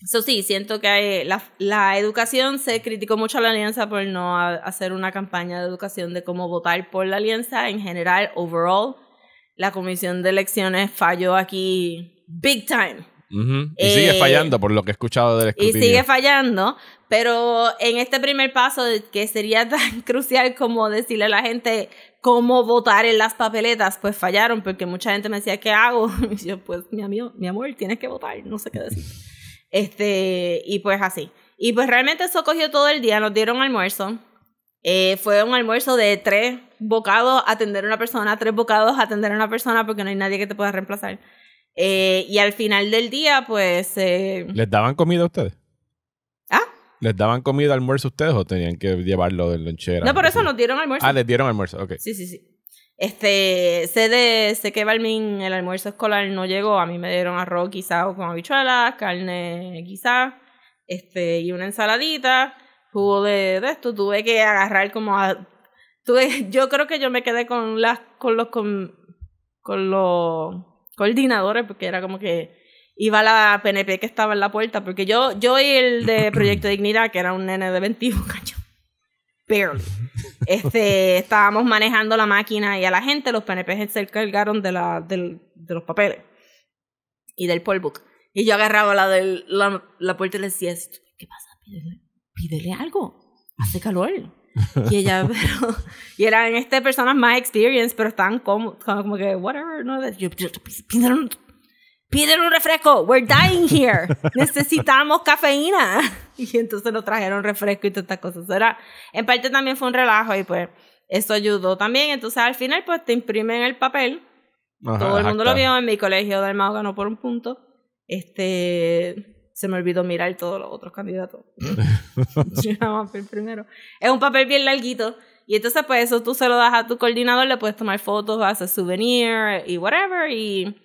eso sí, siento que eh, la, la, educación se criticó mucho a la alianza por no hacer una campaña de educación de cómo votar por la alianza. En general, overall, la comisión de elecciones falló aquí big time. Y sigue eh, fallando, por lo que he escuchado del escrutinio. Y sigue fallando, pero en este primer paso, que sería tan crucial como decirle a la gente cómo votar en las papeletas, pues fallaron, porque mucha gente me decía, ¿qué hago? Y yo, pues, mi, amigo, mi amor, tienes que votar, no sé qué decir. Este, y pues así. Y pues realmente eso cogió todo el día, nos dieron almuerzo. Eh, fue un almuerzo de tres bocados, atender a una persona, tres bocados, atender a una persona, porque no hay nadie que te pueda reemplazar. Eh, y al final del día, pues... Eh, ¿Les daban comida a ustedes? ¿Ah? ¿Les daban comida almuerzo a ustedes o tenían que llevarlo de lonchera? No, por eso nos dieron almuerzo. Ah, les dieron almuerzo, ok. Sí, sí, sí. Este, sé, de, que Balmín el almuerzo escolar no llegó, a mí me dieron arroz quizás con habichuelas, carne quizás este, y una ensaladita, jugo de, esto, tuve que agarrar como a, tuve, yo creo que yo me quedé con las, con los, con, los coordinadores, porque era como que, iba la PNP que estaba en la puerta, porque yo, yo y el de Proyecto Dignidad, que era un nene de 21 años, pero, Este, estábamos manejando la máquina y a la gente los PNP se cargaron de, la, de, de los papeles y del poll Y yo agarraba la, del, la, puerta y le decía, ¿qué pasa? Pídele, algo, hace calor. Y ella, pero, y eran este, personas más experienced, pero estaban como, como que, whatever, no, yo, yo, piden un refresco, we're dying here, necesitamos cafeína. Y entonces nos trajeron refresco y todas estas cosas. Era, en parte también fue un relajo y pues eso ayudó también. Entonces al final pues te imprimen el papel, todo el mundo lo vio, en mi colegio del ganó por un punto. Este, se me olvidó mirar todos los otros candidatos. primero. Es un papel bien larguito. Y entonces, pues eso tú se lo das a tu coordinador, le puedes tomar fotos, hacer souvenir y whatever. Y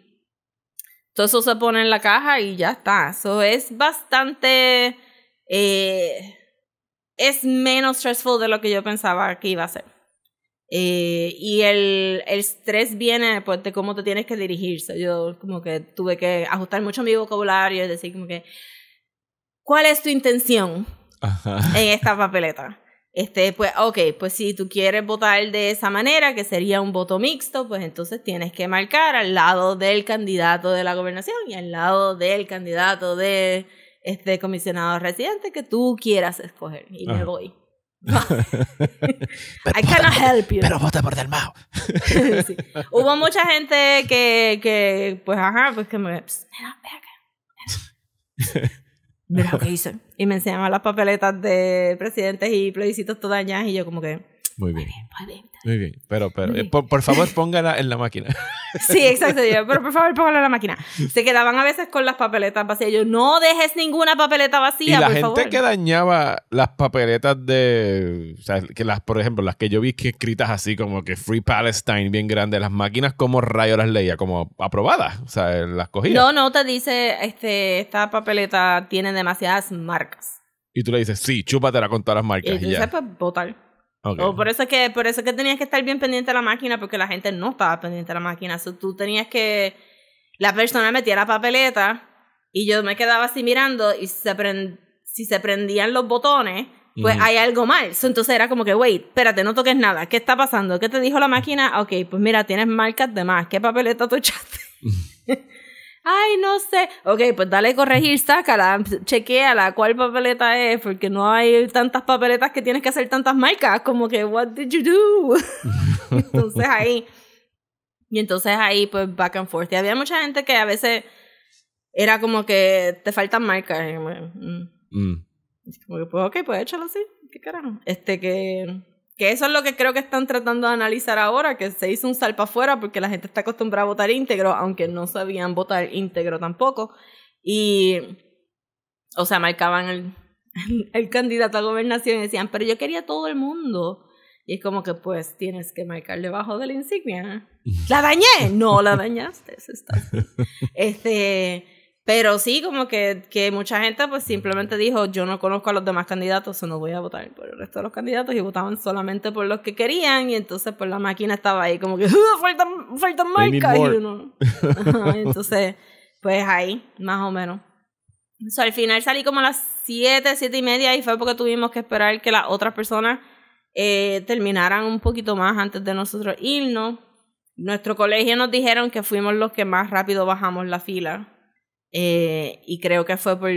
todo eso se pone en la caja y ya está. Eso es bastante... Eh, es menos stressful de lo que yo pensaba que iba a ser. Eh, y el, el estrés viene pues, de cómo te tienes que dirigirse. Yo como que tuve que ajustar mucho mi vocabulario y decir como que, ¿cuál es tu intención en esta papeleta? Este, pues, ok, pues si tú quieres votar de esa manera, que sería un voto mixto, pues entonces tienes que marcar al lado del candidato de la gobernación y al lado del candidato de este comisionado residente que tú quieras escoger. Y me voy. I cannot help you. Pero vota por Del Hubo mucha gente que, que pues, ajá, pues que me. mira lo que Y me enseñaban las papeletas de presidentes y plebiscitos todas y yo como que, muy bien. Muy bien, Pero, pero, eh, por, favor, póngala en la máquina. Sí, exacto. pero por favor, póngala en la máquina. Se quedaban a veces con las papeletas vacías. Yo, no dejes ninguna papeleta vacía, y la gente que dañaba las papeletas de. O sea, que las, por ejemplo, las que yo vi que escritas así como que Free Palestine, bien grande, las máquinas, como rayo las leía? Como aprobadas. O sea, las cogía. No, no, te dice, este, esta papeleta tiene demasiadas marcas. Y tú le dices, sí, chúpatela con todas las marcas. Y, ya y o por eso es que por eso que tenías que estar bien pendiente de la máquina porque la gente no estaba pendiente de la máquina. So, tú tenías que la persona metía la papeleta y yo me quedaba así mirando y se prend, si se prendían los botones, pues hay algo mal. entonces era como que, wait, espérate, no toques nada. ¿Qué está pasando? ¿Qué te dijo la máquina? Ok, pues mira, tienes marcas de más. ¿Qué papeleta tú echaste? Ay, no sé. Ok, pues dale corregir, sácala, chequeala cuál papeleta es, porque no hay tantas papeletas que tienes que hacer tantas marcas, como que, what did you do? entonces ahí, y entonces ahí, pues back and forth. Y había mucha gente que a veces era como que te faltan marcas. Y, mm. Mm. Como que, pues, ok, pues échalo así, qué carajo. Este que eso es lo que creo que están tratando de analizar ahora, que se hizo un salpa afuera porque la gente está acostumbrada a votar íntegro, aunque no sabían votar íntegro tampoco. Y, o sea, marcaban el, el candidato a gobernación y decían, pero yo quería todo el mundo. Y es como que pues tienes que marcar debajo de la insignia. ¿La dañé? No, la dañaste. Este, pero sí, como que, que mucha gente pues simplemente dijo, yo no conozco a los demás candidatos, o no voy a votar por el resto de los candidatos y votaban solamente por los que querían y entonces pues la máquina estaba ahí como que, faltan, faltan marcas y entonces, pues ahí, más o menos. So al final salí como a las 7, 7 y media y fue porque tuvimos que esperar que las otras personas eh, terminaran un poquito más antes de nosotros irnos. Nuestro colegio nos dijeron que fuimos los que más rápido bajamos la fila eh, y creo que fue por,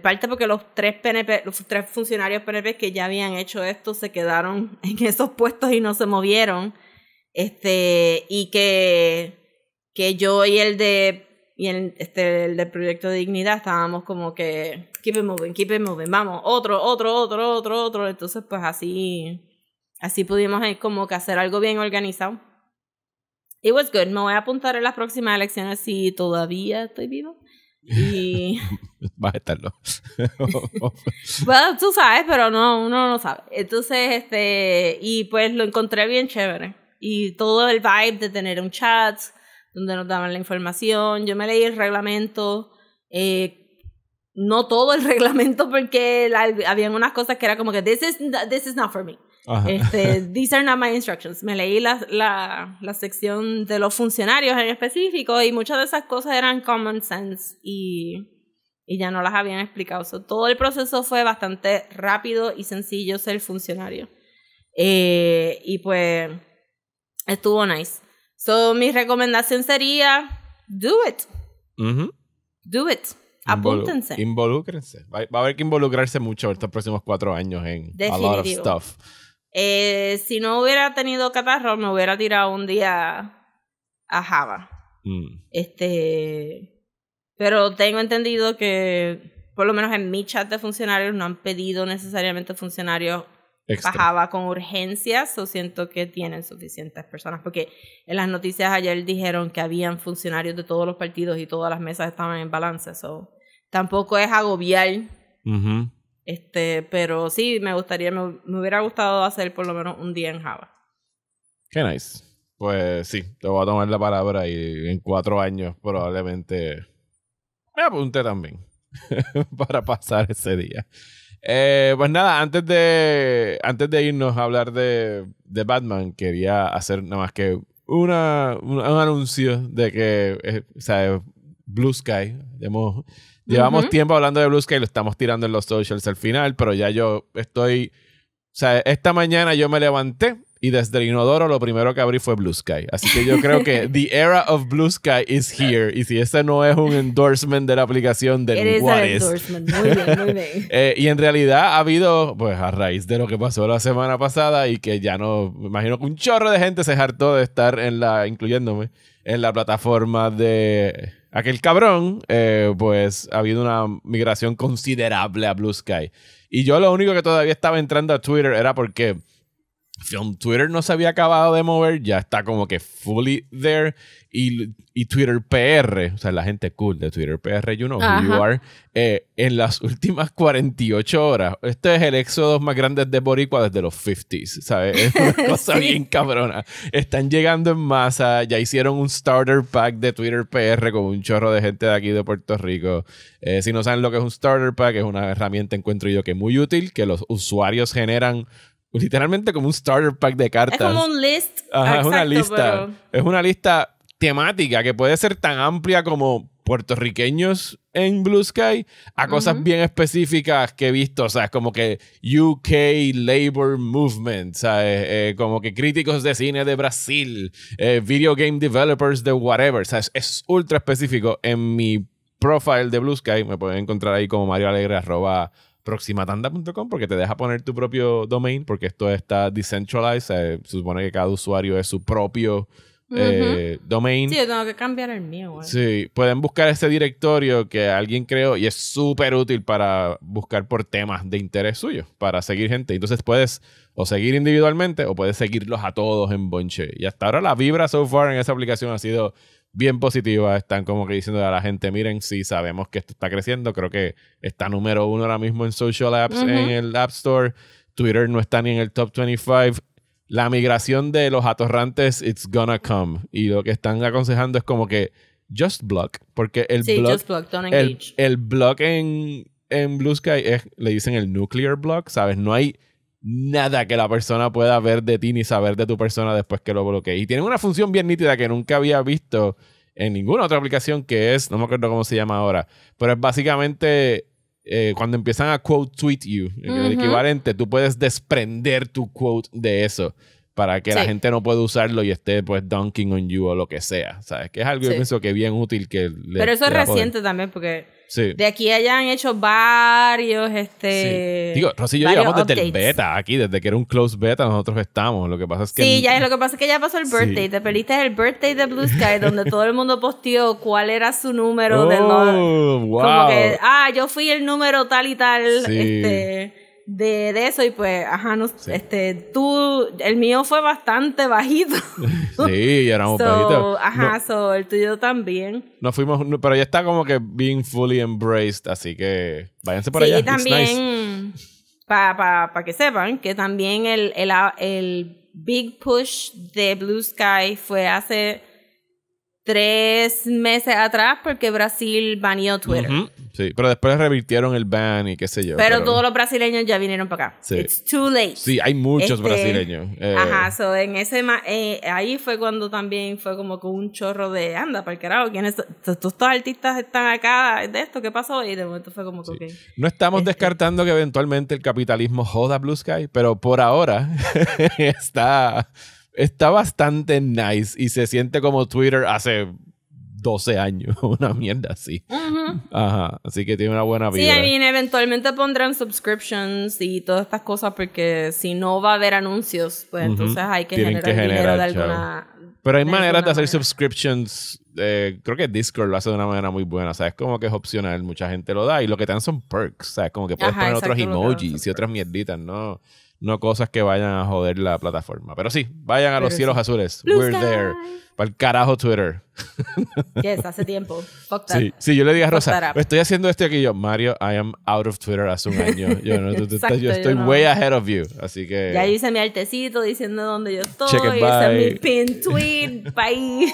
parte porque los tres PNP, los tres funcionarios PNP que ya habían hecho esto se quedaron en esos puestos y no se movieron. Este, y que, que yo y el de y este, del proyecto de dignidad estábamos como que keep it moving, keep it moving, vamos, otro, otro, otro, otro, otro. Entonces, pues así, así pudimos como que hacer algo bien organizado. It was good. Me voy a apuntar en las próximas elecciones si todavía estoy vivo. Y... Vas a estarlo. bueno, tú sabes, pero no, uno no sabe. Entonces, este, y pues lo encontré bien chévere. Y todo el vibe de tener un chat donde nos daban la información. Yo me leí el reglamento. Eh, no todo el reglamento porque había unas cosas que era como que this this is not for me. Este, These are not my instructions. Me leí la, la, la, sección de los funcionarios en específico y muchas de esas cosas eran common sense y, y ya no las habían explicado. todo el proceso fue bastante rápido y sencillo ser funcionario. Eh, y pues estuvo nice. So, mi recomendación sería: do it. Do it. Apúntense. Va, a haber que involucrarse mucho estos próximos cuatro años en a lot of stuff. Eh, si no hubiera tenido catarro, me hubiera tirado un día a Java. Mm. Este, pero tengo entendido que, por lo menos en mi chat de funcionarios, no han pedido necesariamente funcionarios para Java con urgencias o siento que tienen suficientes personas porque en las noticias ayer dijeron que habían funcionarios de todos los partidos y todas las mesas estaban en balance, so tampoco es agobiar este, pero sí, me gustaría, me, hubiera gustado hacer por lo menos un día en Java. Qué nice. Pues sí, te voy a tomar la palabra y en cuatro años probablemente me apunte también para pasar ese día. Eh, pues nada, antes de, antes de irnos a hablar de, de Batman, quería hacer nada más que una, un, anuncio de que eh, o sea, Blue Sky, hemos Llevamos tiempo hablando de Blue Sky, lo estamos tirando en los socials al final, pero ya yo estoy. O sea, esta mañana yo me levanté y desde el inodoro lo primero que abrí fue Blue Sky. Así que yo creo que the era of Blue Sky is here. Y si ese no es un endorsement de la aplicación, de what is. Endorsement. Muy bien, muy bien. Eh, y en realidad ha habido, pues a raíz de lo que pasó la semana pasada y que ya no, me imagino que un chorro de gente se hartó de estar en la, incluyéndome, en la plataforma de aquel cabrón, eh, pues ha habido una migración considerable a Blue Sky. Y yo lo único que todavía estaba entrando a Twitter era porque Twitter no se había acabado de mover, ya está como que fully there. Y, Twitter PR, o sea, la gente cool de Twitter PR, you know who you are, eh, en las últimas 48 horas. Este es el éxodo más grande de Boricua desde los 50s, ¿sabes? Es una cosa bien cabrona. Están llegando en masa, ya hicieron un starter pack de Twitter PR con un chorro de gente de aquí de Puerto Rico. Eh, si no saben lo que es un starter pack, es una herramienta encuentro yo que es muy útil, que los usuarios generan literalmente como un starter pack de cartas. Es como un list. es una lista. Es una lista temática que puede ser tan amplia como puertorriqueños en Blue Sky a cosas bien específicas que he visto, o sea, es como que UK Labor Movement, eh, como que críticos de cine de Brasil, eh, video game developers de whatever, Es ultra específico. En mi profile de Blue Sky me pueden encontrar ahí como Mario Alegre, proximatanda.com porque te deja poner tu propio domain porque esto está decentralized. Eh, se supone que cada usuario es su propio eh, domain. Sí, tengo que cambiar el mío. Sí, pueden buscar ese directorio que alguien creó y es súper útil para buscar por temas de interés suyo, para seguir gente. Entonces puedes o seguir individualmente o puedes seguirlos a todos en bonche. Y hasta ahora la vibra so far en esa aplicación ha sido bien positiva. Están como que diciendo a la gente, miren, sí, sabemos que esto está creciendo. Creo que está número uno ahora mismo en social apps, en el App Store. Twitter no está ni en el top 25. La migración de los atorrantes, it's gonna come. Y lo que están aconsejando es como que just block. Porque el block, el, block en, en Blue Sky le dicen el nuclear block, ¿sabes? No hay nada que la persona pueda ver de ti ni saber de tu persona después que lo bloquees. Y tienen una función bien nítida que nunca había visto en ninguna otra aplicación que es, no me acuerdo cómo se llama ahora, pero es básicamente eh, cuando empiezan a quote tweet you, el equivalente, tú puedes desprender tu quote de eso para que la gente no pueda usarlo y esté pues dunking on you o lo que sea, ¿sabes? Que es algo pienso que bien útil que... pero eso es reciente también porque de aquí allá han hecho varios, este... Sí. Digo, yo llevamos desde el beta aquí, desde que era un close beta nosotros estamos. Lo que pasa es que... Sí, ya lo que pasa es que ya pasó el birthday. Te perdiste el birthday de Blue Sky, donde todo el mundo posteó cuál era su número de oh, Como que, ah, yo fui el número tal y tal, este de, eso y pues, ajá, este, tú, el mío fue bastante bajito. sí, ya éramos bajitos. Ajá, so, el tuyo también. Nos fuimos, pero ya está como que being fully embraced, así que váyanse para allá. Sí, también, para que sepan, que también el, el big push de Blue Sky fue hace tres meses atrás porque Brasil baneó Twitter. Sí, pero después revirtieron el ban y qué sé yo. Pero, todos los brasileños ya vinieron para acá. Sí. It's too late. Sí, hay muchos este, brasileños. Eh. Ajá, en ese eh, ahí fue cuando también fue como con un chorro de anda, para el carajo, ¿quiénes estos artistas están acá de esto? ¿Qué pasó? Y de momento fue como que. No estamos este. descartando que eventualmente el capitalismo joda Blue Sky, pero por ahora está está bastante nice y se siente como Twitter hace 12 años, una mierda así. Ajá, así que tiene una buena vida. Sí, eventualmente pondrán subscriptions y todas estas cosas porque si no va a haber anuncios, pues entonces hay que generar, dinero de alguna, Pero hay maneras de hacer subscriptions eh, creo que Discord lo hace de una manera muy buena. O es como que es opcional, mucha gente lo da y lo que te dan son perks. O sea, como que puedes poner otros emojis y otras mierditas, ¿no? No cosas que vayan a joder la plataforma. Pero sí, vayan a los cielos azules. We're there. Para el carajo Twitter. Yes, hace tiempo. Fuck that. Sí, yo le digo a Rosa, estoy haciendo esto aquí. Yo, Mario, I am out of Twitter hace un año. Yo, no, tú, yo estoy way ahead of you. Así que. Ya hice mi artecito diciendo dónde yo estoy. Check it, bye. Hice mi pin tweet. Bye.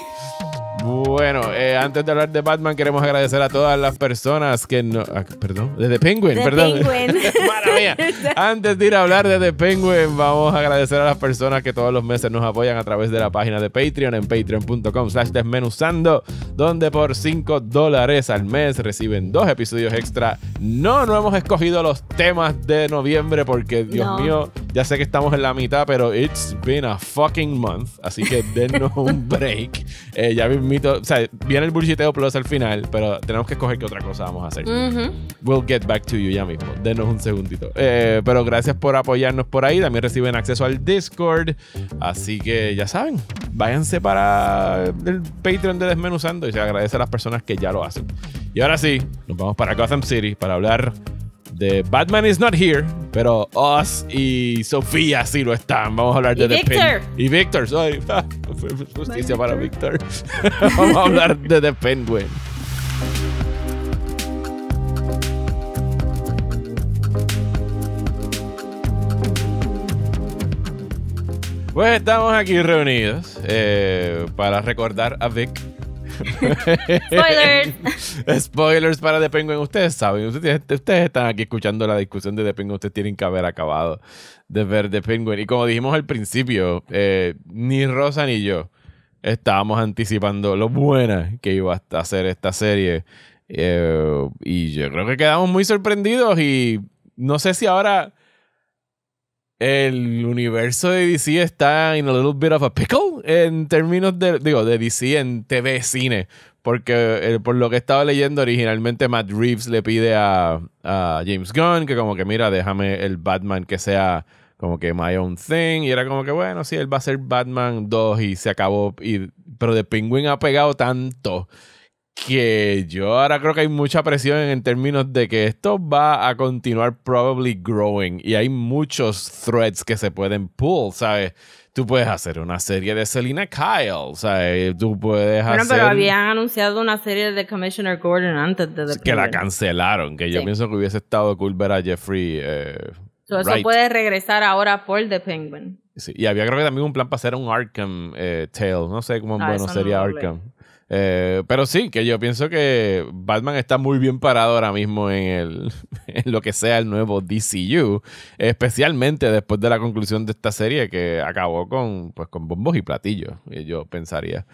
Bueno, eh, antes de hablar de Batman, queremos agradecer a todas las personas que no. Ah, perdón, desde Penguin, perdón. Penguin. Maravilla. Antes de ir a hablar de The Penguin, vamos a agradecer a las personas que todos los meses nos apoyan a través de la página de Patreon en patreon.com/slash desmenuzando, donde por 5 dólares al mes reciben dos episodios extra. No, no hemos escogido los temas de noviembre porque, Dios mío, ya sé que estamos en la mitad, pero it's been a fucking month. Así que denos un break. Eh, ya vimos o sea, viene el bullshiteo plus al final, pero tenemos que escoger qué otra cosa vamos a hacer. We'll get back to you ya mismo. Denos un segundito. Eh, pero gracias por apoyarnos por ahí. También reciben acceso al Discord. Así que ya saben, váyanse para el Patreon de Desmenuzando y se agradece a las personas que ya lo hacen. Y ahora sí, nos vamos para Gotham City para hablar de Batman is not here, pero Oz y Sofía sí lo están. Vamos a hablar de The Penguin. Y Victor, soy justicia para Victor. Vamos a hablar de The Penguin. Pues estamos aquí reunidos eh, para recordar a Vic Spoilers. Spoilers para The Penguin. Ustedes saben, ustedes, están aquí escuchando la discusión de The Penguin. Ustedes tienen que haber acabado de ver The Penguin. Y como dijimos al principio, eh, ni Rosa ni yo estábamos anticipando lo buena que iba a ser esta serie. Eh, y yo creo que quedamos muy sorprendidos y no sé si ahora el universo de DC está en a little bit of a pickle en términos de, digo, de DC en TV cine. Porque eh, por lo que estaba leyendo, originalmente Matt Reeves le pide a, James Gunn que como que mira, déjame el Batman que sea como que my own thing. Y era como que bueno, sí, él va a ser Batman 2 y se acabó. Y, pero The Penguin ha pegado tanto que yo ahora creo que hay mucha presión en términos de que esto va a continuar probably growing y hay muchos threads que se pueden pull, ¿sabes? Tú puedes hacer una serie de Selina Kyle, ¿sabes? Tú puedes hacer... Bueno, pero habían anunciado una serie de Commissioner Gordon antes de... The que la cancelaron, que yo pienso que hubiese estado cool ver a Jeffrey... Eh, eso puede regresar ahora por The Penguin. Sí. Y había creo que también un plan para hacer un Arkham eh, Tale, no sé cómo ah, bueno sería Arkham. Eh, pero sí, que yo pienso que Batman está muy bien parado ahora mismo en, el, lo que sea el nuevo DCU, especialmente después de la conclusión de esta serie que acabó con, pues, con bombos y platillos, eh, yo pensaría.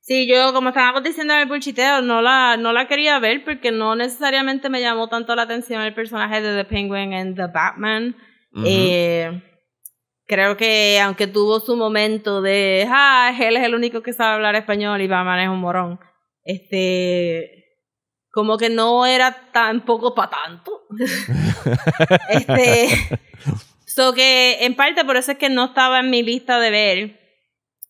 Sí, yo como estábamos diciendo en el pulchiteo, no la, no la quería ver porque no necesariamente me llamó tanto la atención el personaje de The Penguin en The Batman. Y creo que aunque tuvo su momento de, ah, él es el único que sabe hablar español y va es un morón, este, como que no era tampoco para tanto. este, so que en parte por eso es que no estaba en mi lista de ver.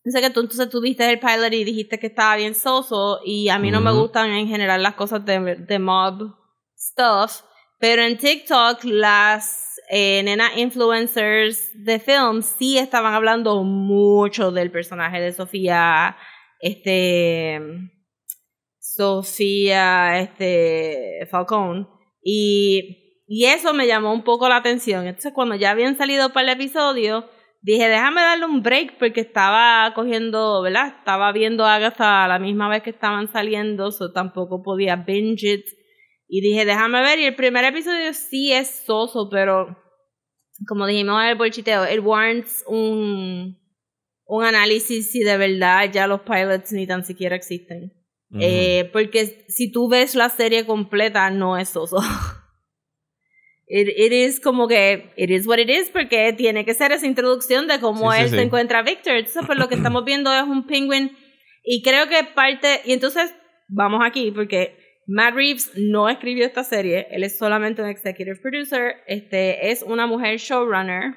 Sé que tú entonces tuviste el pilot y dijiste que estaba bien soso y a mí no me gustan en general las cosas de, de mob stuff, pero en TikTok las eh, nena influencers de film sí estaban hablando mucho del personaje de Sofía, este, Sofía, este, Falcón. Y, y eso me llamó un poco la atención. Entonces cuando ya habían salido para el episodio, dije, déjame darle un break porque estaba cogiendo, ¿verdad? Estaba viendo Agatha a la misma vez que estaban saliendo, so tampoco podía binge it. Y dije, déjame ver. Y el primer episodio sí es soso, pero como dijimos en el bolchiteo, it warrants un, un análisis si de verdad ya los pilots ni tan siquiera existen. Eh, porque si tú ves la serie completa, no es oso. It, it, is como que, it is what it is, porque tiene que ser esa introducción de cómo él se encuentra a Victor. Entonces, pues lo que estamos viendo es un penguin. Y creo que parte, y entonces, vamos aquí, porque Matt Reeves no escribió esta serie, él es solamente un executive producer, este es una mujer showrunner,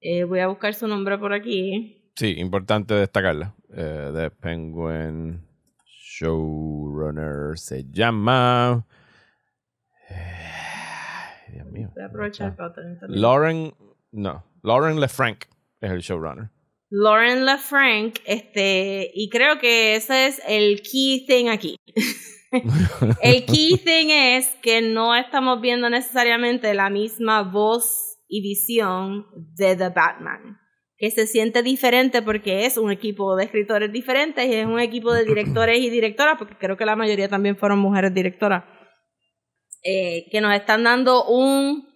eh, voy a buscar su nombre por aquí. Sí, importante destacarla, eh, The Penguin Showrunner se llama... Eh, Dios mío. Lauren, no, Lauren LeFranc es el showrunner. Lauren LeFranc, este, y creo que ese es el key thing aquí. el key thing es que no estamos viendo necesariamente la misma voz y visión de The Batman, que se siente diferente porque es un equipo de escritores diferentes y es un equipo de directores y directoras, porque creo que la mayoría también fueron mujeres directoras, eh, que nos están dando un...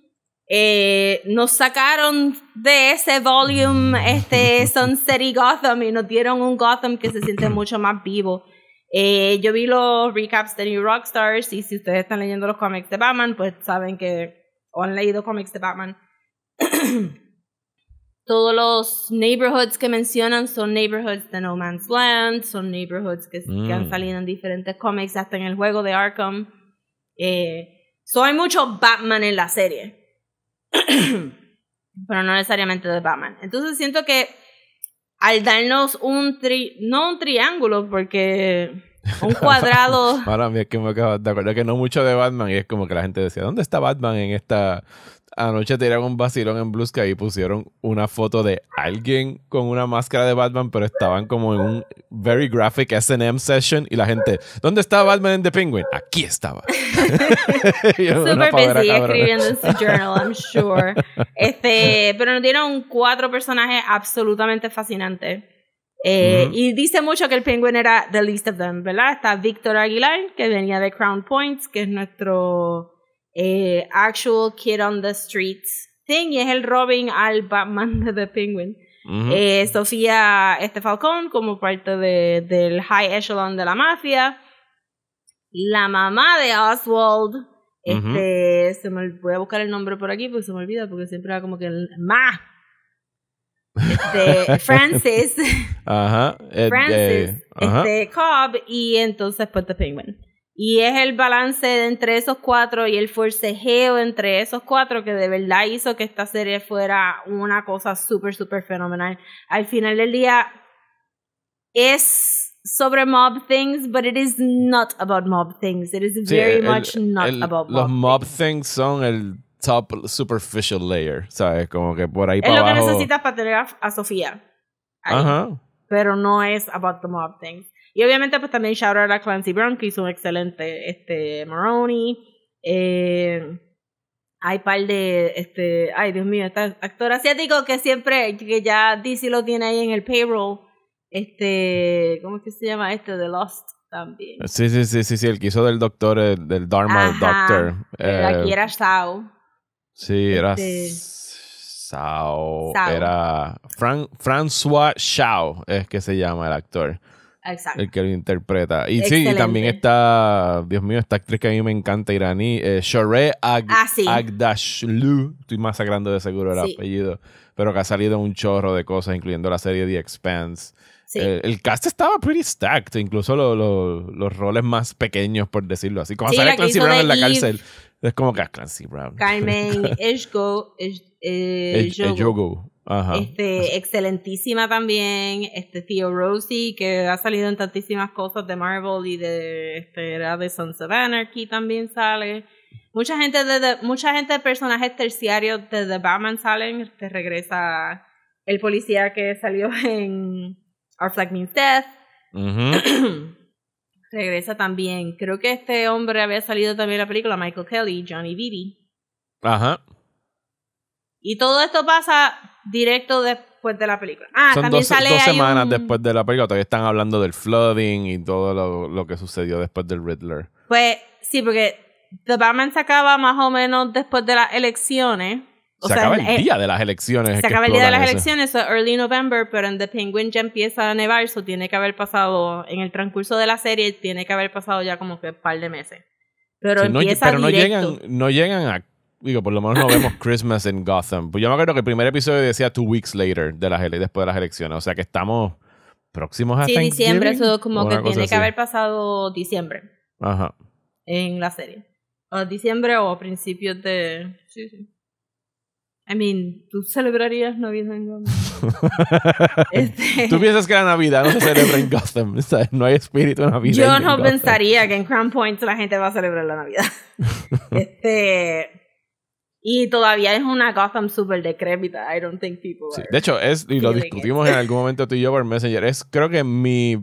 Eh, nos sacaron de ese volume, este Sun City Gotham, y nos dieron un Gotham que se siente mucho más vivo eh, yo vi los recaps de New Rockstars y si ustedes están leyendo los cómics de Batman, pues saben que o han leído cómics de Batman. Todos los neighborhoods que mencionan son neighborhoods de No Man's Land, son neighborhoods que, han mm. salido en diferentes cómics, hasta en el juego de Arkham. Eh, so hay mucho Batman en la serie, pero no necesariamente de Batman. Entonces siento que al darnos un tri, no un triángulo, porque un cuadrado. Para mí es que me acabo de acuerdo que no mucho de Batman y es como que la gente decía, ¿dónde está Batman en esta Anoche tiraron un vacilón en Blues que ahí pusieron una foto de alguien con una máscara de Batman, pero estaban como en un very graphic SM session y la gente, ¿dónde está Batman en The Penguin? Aquí estaba. Super escribiendo en su journal, I'm sure. Este, pero nos dieron cuatro personajes absolutamente fascinantes. Eh, y dice mucho que el Penguin era the least of them, ¿verdad? Está Víctor Aguilar, que venía de Crown Points, que es nuestro eh, actual kid on the streets thing y es el Robin al Batman de The Penguin. Eh, Sofía este Falcón como parte del high echelon de la mafia. La mamá de Oswald. Este, se me, voy a buscar el nombre por aquí porque se me olvida, porque siempre va como que el ma. Este, Francis. Ajá. Eh, Francis. Este, Cobb. Y entonces, pues, The Penguin. Y es el balance entre esos cuatro y el forcejeo entre esos cuatro que de verdad hizo que esta serie fuera una cosa súper, súper fenomenal. Al final del día es sobre mob things, but it is not about mob things. It is very much not about mob Los mob things. son el top superficial layer, ¿sabes? Como que por ahí es para abajo. Es lo que necesitas para tener a, Sofía. Pero no es about the mob things. Y obviamente, pues también shout out a Clancy Brown, que hizo un excelente este, Maroney. Eh, hay par de, este, ay Dios mío, este actor asiático que siempre, que ya DC lo tiene ahí en el payroll, este, ¿cómo es que se llama este? The Lost también. Sí, sí, sí, sí, sí el que hizo del doctor, del Dharma Doctor. aquí eh, era Shao. Sí, era Shao. Este, era François Shao, es que se llama el actor el que lo interpreta. Y sí, también está, Dios mío, esta actriz que a mí me encanta iraní, eh, Shore ah, Agdashlu, estoy masacrando de seguro el apellido, pero que ha salido un chorro de cosas, incluyendo la serie The Expanse. Eh, el cast estaba pretty stacked, incluso los los roles más pequeños, por decirlo así. Como sale Clancy Brown en la cárcel, es como que ah, Clancy Brown. Carmen, Eshgo, este, excelentísima también. Este, Theo Rosie, que ha salido en tantísimas cosas de Marvel y de, este, era de Sons of Anarchy también sale. Mucha gente de, mucha gente de personajes terciarios de The Batman salen. Te este, regresa el policía que salió en Our Flag Means Death. regresa también. Creo que este hombre había salido también en la película Michael Kelly, Johnny Vitti. Ajá. Y todo esto pasa directo después de la película. Ah, Son también dos, sale dos semanas después de la película, todavía están hablando del flooding y todo lo, que sucedió después del Riddler. Pues sí, porque The Batman se acaba más o menos después de las elecciones. se acaba el día de las elecciones. Se acaba el día de las elecciones, early November, pero en The Penguin ya empieza a nevar, Eso tiene que haber pasado, en el transcurso de la serie, tiene que haber pasado ya como que un par de meses. Pero, no llegan, no llegan a digo, por lo menos no vemos Christmas en Gotham. Pues yo me acuerdo que el primer episodio decía two weeks later de las después de las elecciones. O sea que estamos próximos a Sí, diciembre, eso como que tiene que haber pasado diciembre. Ajá. En la serie. O diciembre o principios de. Sí, sí. I mean, ¿tú celebrarías Navidad en Gotham? Este Tú piensas que la Navidad no se celebra en Gotham. no hay espíritu de Navidad. Yo no pensaría que en Crown Point la gente va a celebrar la Navidad. este. Y todavía es una Gotham súper decrépita. I don't think people. Sí. Are de hecho, es, y lo discutimos en algún momento tú y yo por Messenger. Es, creo que mi.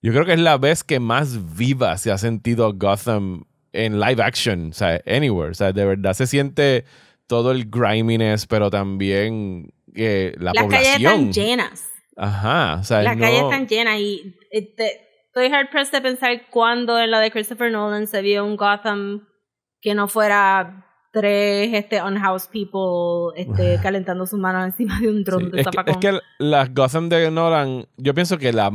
Yo creo que es la vez que más viva se ha sentido Gotham en live action, o sea, anywhere. O sea, de verdad se siente todo el griminess, pero también que la población. Las calles están llenas. Ajá, o sea, Las calles están llenas y eh, estoy hard pressed de pensar cuándo en la de Christopher Nolan se vio un Gotham que no fuera tres este unhoused people este, calentando sus manos encima de un tronco de es es que las Gotham de Nolan, yo pienso que la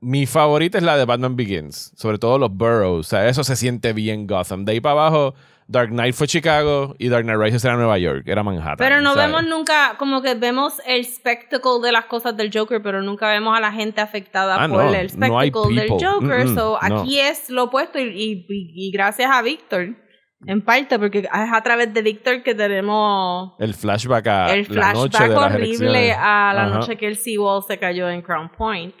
mi favorita es la de Batman Begins, sobre todo los Burrows, o sea, eso se siente bien Gotham. De ahí para abajo, Dark Knight fue Chicago y Dark Knight Rises era Nueva York, era Manhattan. Pero no vemos nunca, como que vemos el spectacle de las cosas del Joker, pero nunca vemos a la gente afectada ah, por el espectáculo del Joker. so aquí es lo opuesto y, gracias a Victor en parte, porque es a través de Victor que tenemos... El flashback a la noche de horrible a la noche que el Seawall se cayó en Crown Point.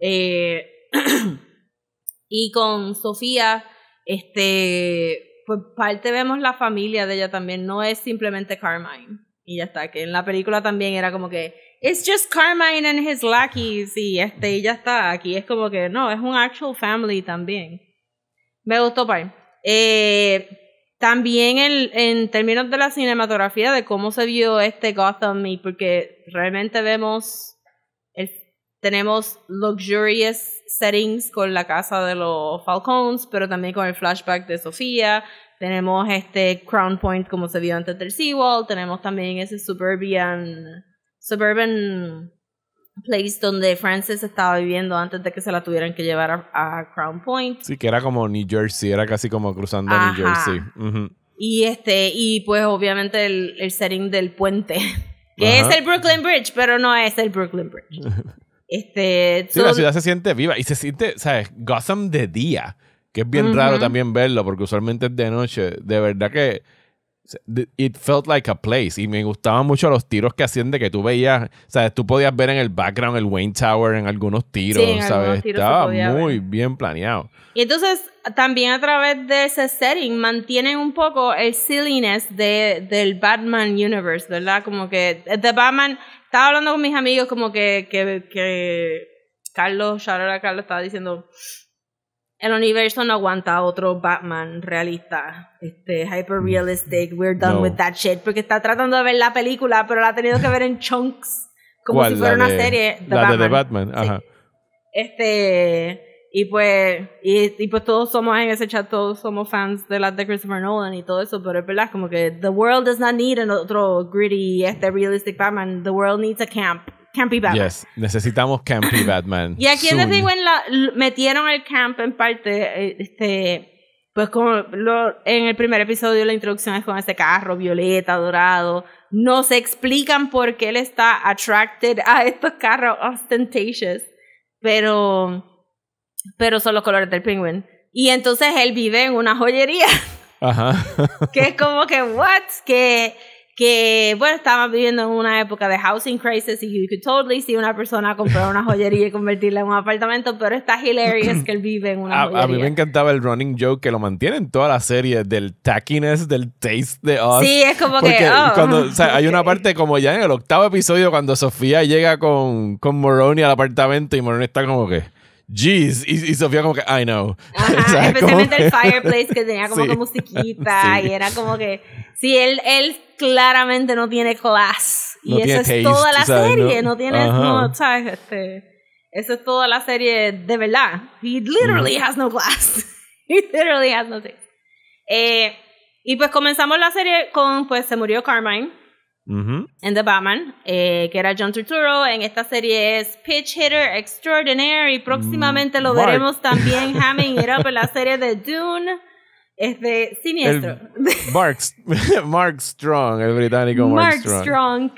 Eh, y con Sofía, este... Pues parte vemos la familia de ella también. No es simplemente Carmine. Y ya está. Que en la película también era como que... It's just Carmine and his lackeys. Y este, y ya está. Aquí es como que... No, es un actual family también. Me gustó, pai Eh también el, en términos de la cinematografía, de cómo se vio este Gotham, y porque realmente vemos, tenemos luxurious settings con la casa de los Falcons, pero también con el flashback de Sofía, tenemos este Crown Point como se vio antes del Seawall, tenemos también ese suburban place donde Frances estaba viviendo antes de que se la tuvieran que llevar a, Crown Point. Sí, que era como New Jersey, era casi como cruzando New Jersey. Y este, y pues obviamente el, setting del puente, que es el Brooklyn Bridge, pero no es el Brooklyn Bridge. Este, sí, la ciudad se siente viva y se siente, ¿sabes? Gotham de día, que es bien raro también verlo porque usualmente es de noche. De verdad que It felt like a place. Y me gustaban mucho los tiros que hacían de que tú veías, o sea, Tú podías ver en el background el Wayne Tower en algunos tiros, Estaba muy bien planeado. Y entonces, también a través de ese setting, mantienen un poco el silliness de, del Batman Universe, ¿verdad? Como que de Batman. Estaba hablando con mis amigos, como que, que, que Carlos, Sharon Carlos, estaba diciendo el universo no aguanta otro Batman realista, este hyper realistic, we're done with that shit, porque está tratando de ver la película, pero la ha tenido que ver en chunks, como si fuera una serie. De la de Batman, ajá. Este y pues y, pues todos somos en ese chat todos somos fans de la de Christopher Nolan y todo eso pero es verdad como que the world does not need another gritty este realistic Batman the world needs a camp Campy Batman. Yes, necesitamos Campy Batman. y aquí soon. en metieron el camp en parte, eh, este, pues como en el primer episodio la introducción es con este carro violeta, dorado. No se explican por qué él está attracted a estos carros ostentatious, pero, pero son los colores del penguin. Y entonces él vive en una joyería. Ajá. que es como que, what? Que que bueno, estaban viviendo en una época de housing crisis y you could totally see una persona comprar una joyería y convertirla en un apartamento, pero está hilarious que él vive en una a, joyería. A mí me encantaba el running joke que lo mantiene en toda la serie del tackiness, del taste de Oz. Sí, es como que... Oh. cuando, hay una parte como ya en el octavo episodio cuando Sofía llega con, con Moroni al apartamento y Moroni está como que jeez, y, Sofía como que, I know. Ajá, especialmente el fireplace que tenía como sí. que musiquita y era como que, sí, él, él claramente no tiene class. y esa es toda la serie, no, tiene, no, ¿sabes? Este, eso es toda la serie de verdad. He literally has no class. He literally has no taste. Eh, y pues comenzamos la serie con, pues se murió Carmine. En The Batman, eh, que era John Turturro, en esta serie es Pitch Hitter Extraordinary, y próximamente mm, lo veremos también Hamming It Up en la serie de Dune. Es de siniestro. Mark, Mark Strong, el británico Mark, Mark Strong. Strong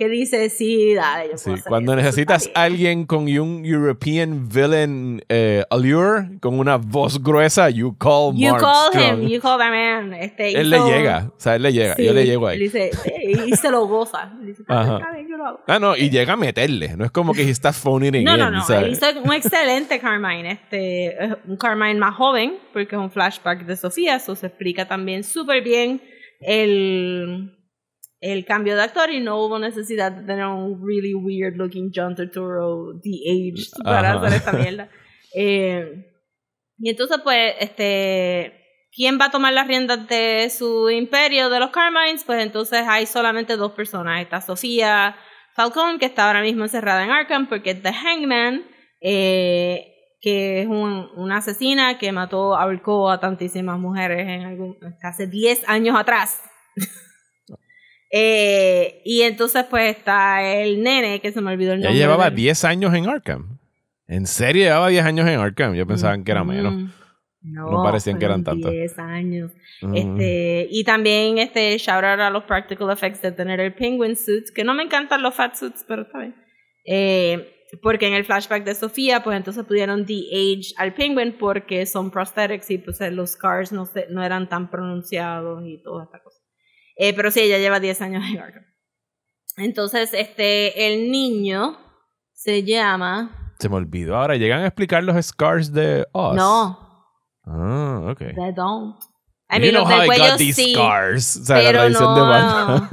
que dice, sí, dale, yo sí, Cuando necesitas a alguien con un European villain eh, allure, con una voz gruesa, you call You him, you call that man. Este, él le llega, o sea, él le llega, yo le llego ahí. Dice, y, se lo goza. Dice, yo lo hago. Ah, no, y este llega a meterle, no es como que está phoning in. No, no, no, él hizo un excelente Carmine, este, eh, un Carmine más joven, porque es un flashback de Sofía, eso se explica también súper bien el el cambio de actor y no hubo necesidad de tener un really weird looking John Turturro the aged para hacer esta mierda. Eh, y entonces, pues, este, ¿quién va a tomar las riendas de su imperio de los Carmines? Pues entonces hay solamente dos personas. Está Sofía Falcón, que está ahora mismo encerrada en Arkham porque es The Hangman, eh, que es una asesina que mató, ahorcó a tantísimas mujeres en algún, hace 10 años atrás. Eh, y entonces pues está el nene, que se me olvidó el nombre. Ya llevaba 10 años en Arkham. En serio, llevaba 10 años en Arkham. Yo pensaba que era menos. No, parecían que eran tantos. 10 años. este, y también este, shout out a los practical effects de tener el penguin suit, que no me encantan los fat suits, pero está bien. Eh, porque en el flashback de Sofía, pues entonces pudieron de-age al penguin porque son prosthetics y pues los scars no, se, no eran tan pronunciados y toda esta cosa. Eh, pero sí, ella lleva 10 años en Arkham. Entonces, este, el niño se llama... Se me olvidó. Ahora, ¿llegan a explicar los scars de Oz? No. Ah, ok. They don't. I mean, you know how I got these scars. O sea, la tradición de banda.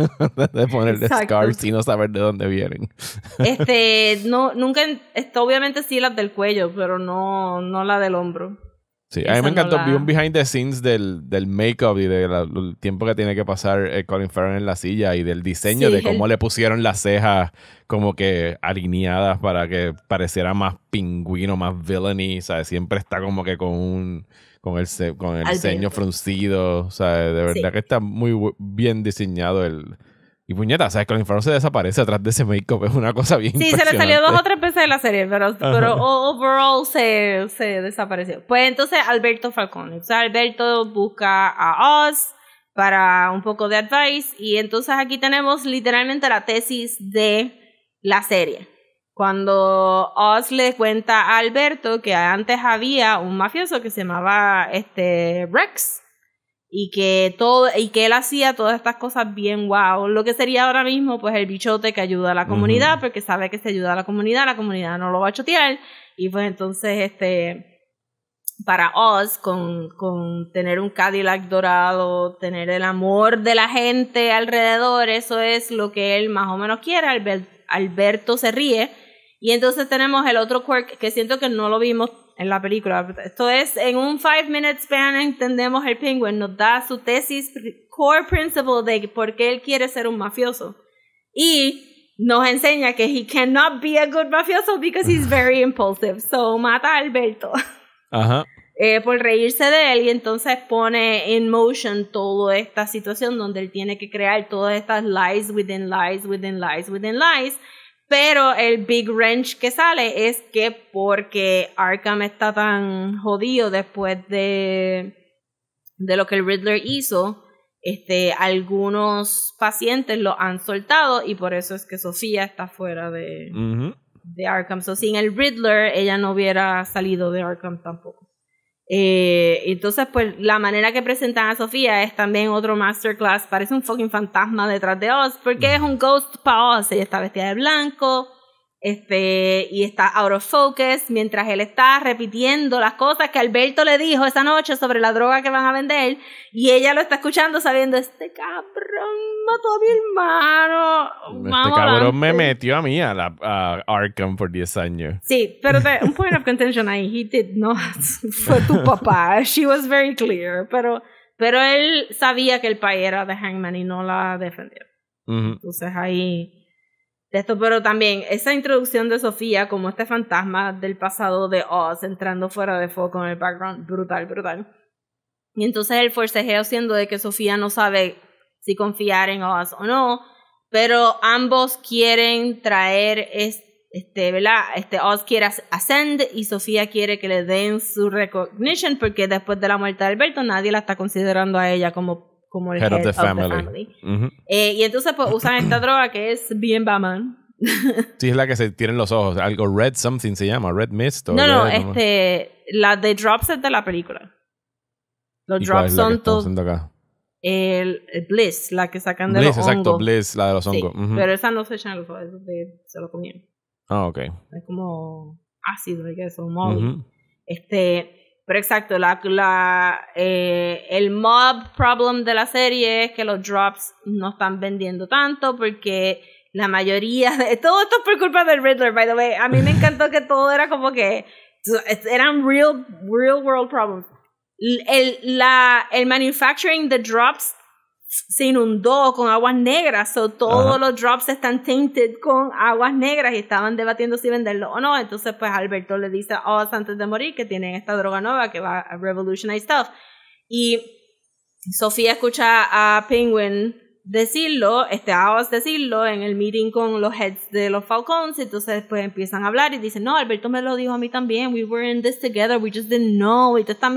de ponerle scars y no saber de dónde vienen. este, no, nunca, obviamente sí las del cuello, pero no, no la del hombro. Sí, a mí me encantó. Vi un behind the scenes del, del make-up y del tiempo que tiene que pasar eh, Colin Farrell en la silla y del diseño de cómo le pusieron las cejas como que alineadas para que pareciera más pingüino, más villainy. ¿sabes? Siempre está como que con un con el, con el ceño fruncido. De verdad que está muy bien diseñado el, y puñeta, ¿sabes? el infarto se desaparece atrás de ese make-up. Es una cosa bien Sí, se le salió dos o tres veces de la serie, pero, overall se, desapareció. Pues entonces Alberto Falcone. O sea, Alberto busca a Oz para un poco de advice. Y entonces aquí tenemos literalmente la tesis de la serie. Cuando Oz le cuenta a Alberto que antes había un mafioso que se llamaba este Rex y que todo y que él hacía todas estas cosas bien wow lo que sería ahora mismo pues el bichote que ayuda a la comunidad porque sabe que se ayuda a la comunidad la comunidad no lo va a chotear y pues entonces este para Oz con, tener un Cadillac dorado tener el amor de la gente alrededor eso es lo que él más o menos quiere Alberto se ríe y entonces tenemos el otro quirk que siento que no lo vimos en la película. Esto es, en un five minute span entendemos el Penguin, nos da su tesis, core principle de por qué él quiere ser un mafioso. Y nos enseña que he cannot be a good mafioso because he's very impulsive. So mata a Alberto. Eh, por reírse de él y entonces pone en motion toda esta situación donde él tiene que crear todas estas lies within lies within lies within lies pero el big wrench que sale es que porque Arkham está tan jodido después de, lo que el Riddler hizo, este, algunos pacientes lo han soltado y por eso es que Sofía está fuera de, de Arkham. So, sin el Riddler, ella no hubiera salido de Arkham tampoco. Eh, entonces, pues la manera que presentan a Sofía es también otro masterclass. Parece un fucking fantasma detrás de Oz, porque mm. es un ghost para Oz. Ella está vestida de blanco, este, y está out of focus mientras él está repitiendo las cosas que Alberto le dijo esa noche sobre la droga que van a vender y ella lo está escuchando sabiendo, este cabrón mató a mi hermano. este cabrón me metió a mí a, la, Arkham por 10 años. Sí, pero un point of contention ahí, he did not, fue tu papá, she was very clear, pero, pero él sabía que el país era de Hangman y no la defendió. Entonces ahí de esto, pero también esa introducción de Sofía como este fantasma del pasado de Oz entrando fuera de foco en el background, brutal, brutal. Y entonces el forcejeo siendo de que Sofía no sabe si confiar en Oz o no, pero ambos quieren traer este, Este Oz quiere ascender y Sofía quiere que le den su recognition porque después de la muerte de Alberto nadie la está considerando a ella como como el head, of the family. Eh, y entonces pues, usan esta droga que es bien baman. sí, es la que se tienen los ojos. Algo red something se llama, red mist. O no, no, este, la de drops es de la película. Los drops son todos. El, Bliss, la que sacan de los exacto, hongos. Bliss, la de los hongos. Sí, Pero esa no se echan los ojos, se lo comían. Ah, ok. Es como ácido, hay que o móvil. Este, pero exacto, la, eh, el mob problem de la serie es que los drops no están vendiendo tanto porque la mayoría de... Todo esto es por culpa del Riddler, by the way. A mí me encantó que todo era como que... Eran real, real world problems. El, la, el manufacturing the drops se inundó con aguas negras, o todos los drops están tainted con aguas negras y estaban debatiendo si venderlo o no. Entonces, pues Alberto le dice a Oz antes de morir que tienen esta droga nueva que va a revolutionize stuff. Y Sofía escucha a Penguin decirlo, este a Oz decirlo en el meeting con los heads de los Falcons, entonces pues empiezan a hablar y dicen, no, Alberto me lo dijo a mí también, we were in this together, we just didn't know, y esta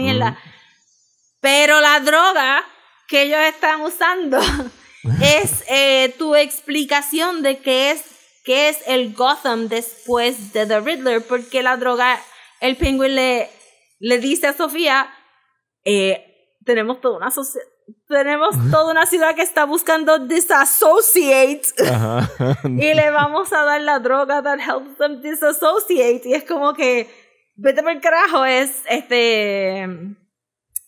Pero la droga que ellos están usando es eh, tu explicación de qué es, qué es el Gotham después de The Riddler, porque la droga, el Penguin le, le dice a Sofía, eh, tenemos toda una tenemos toda una ciudad que está buscando disassociate y le vamos a dar la droga that helps them disassociate y es como que vete por el carajo es este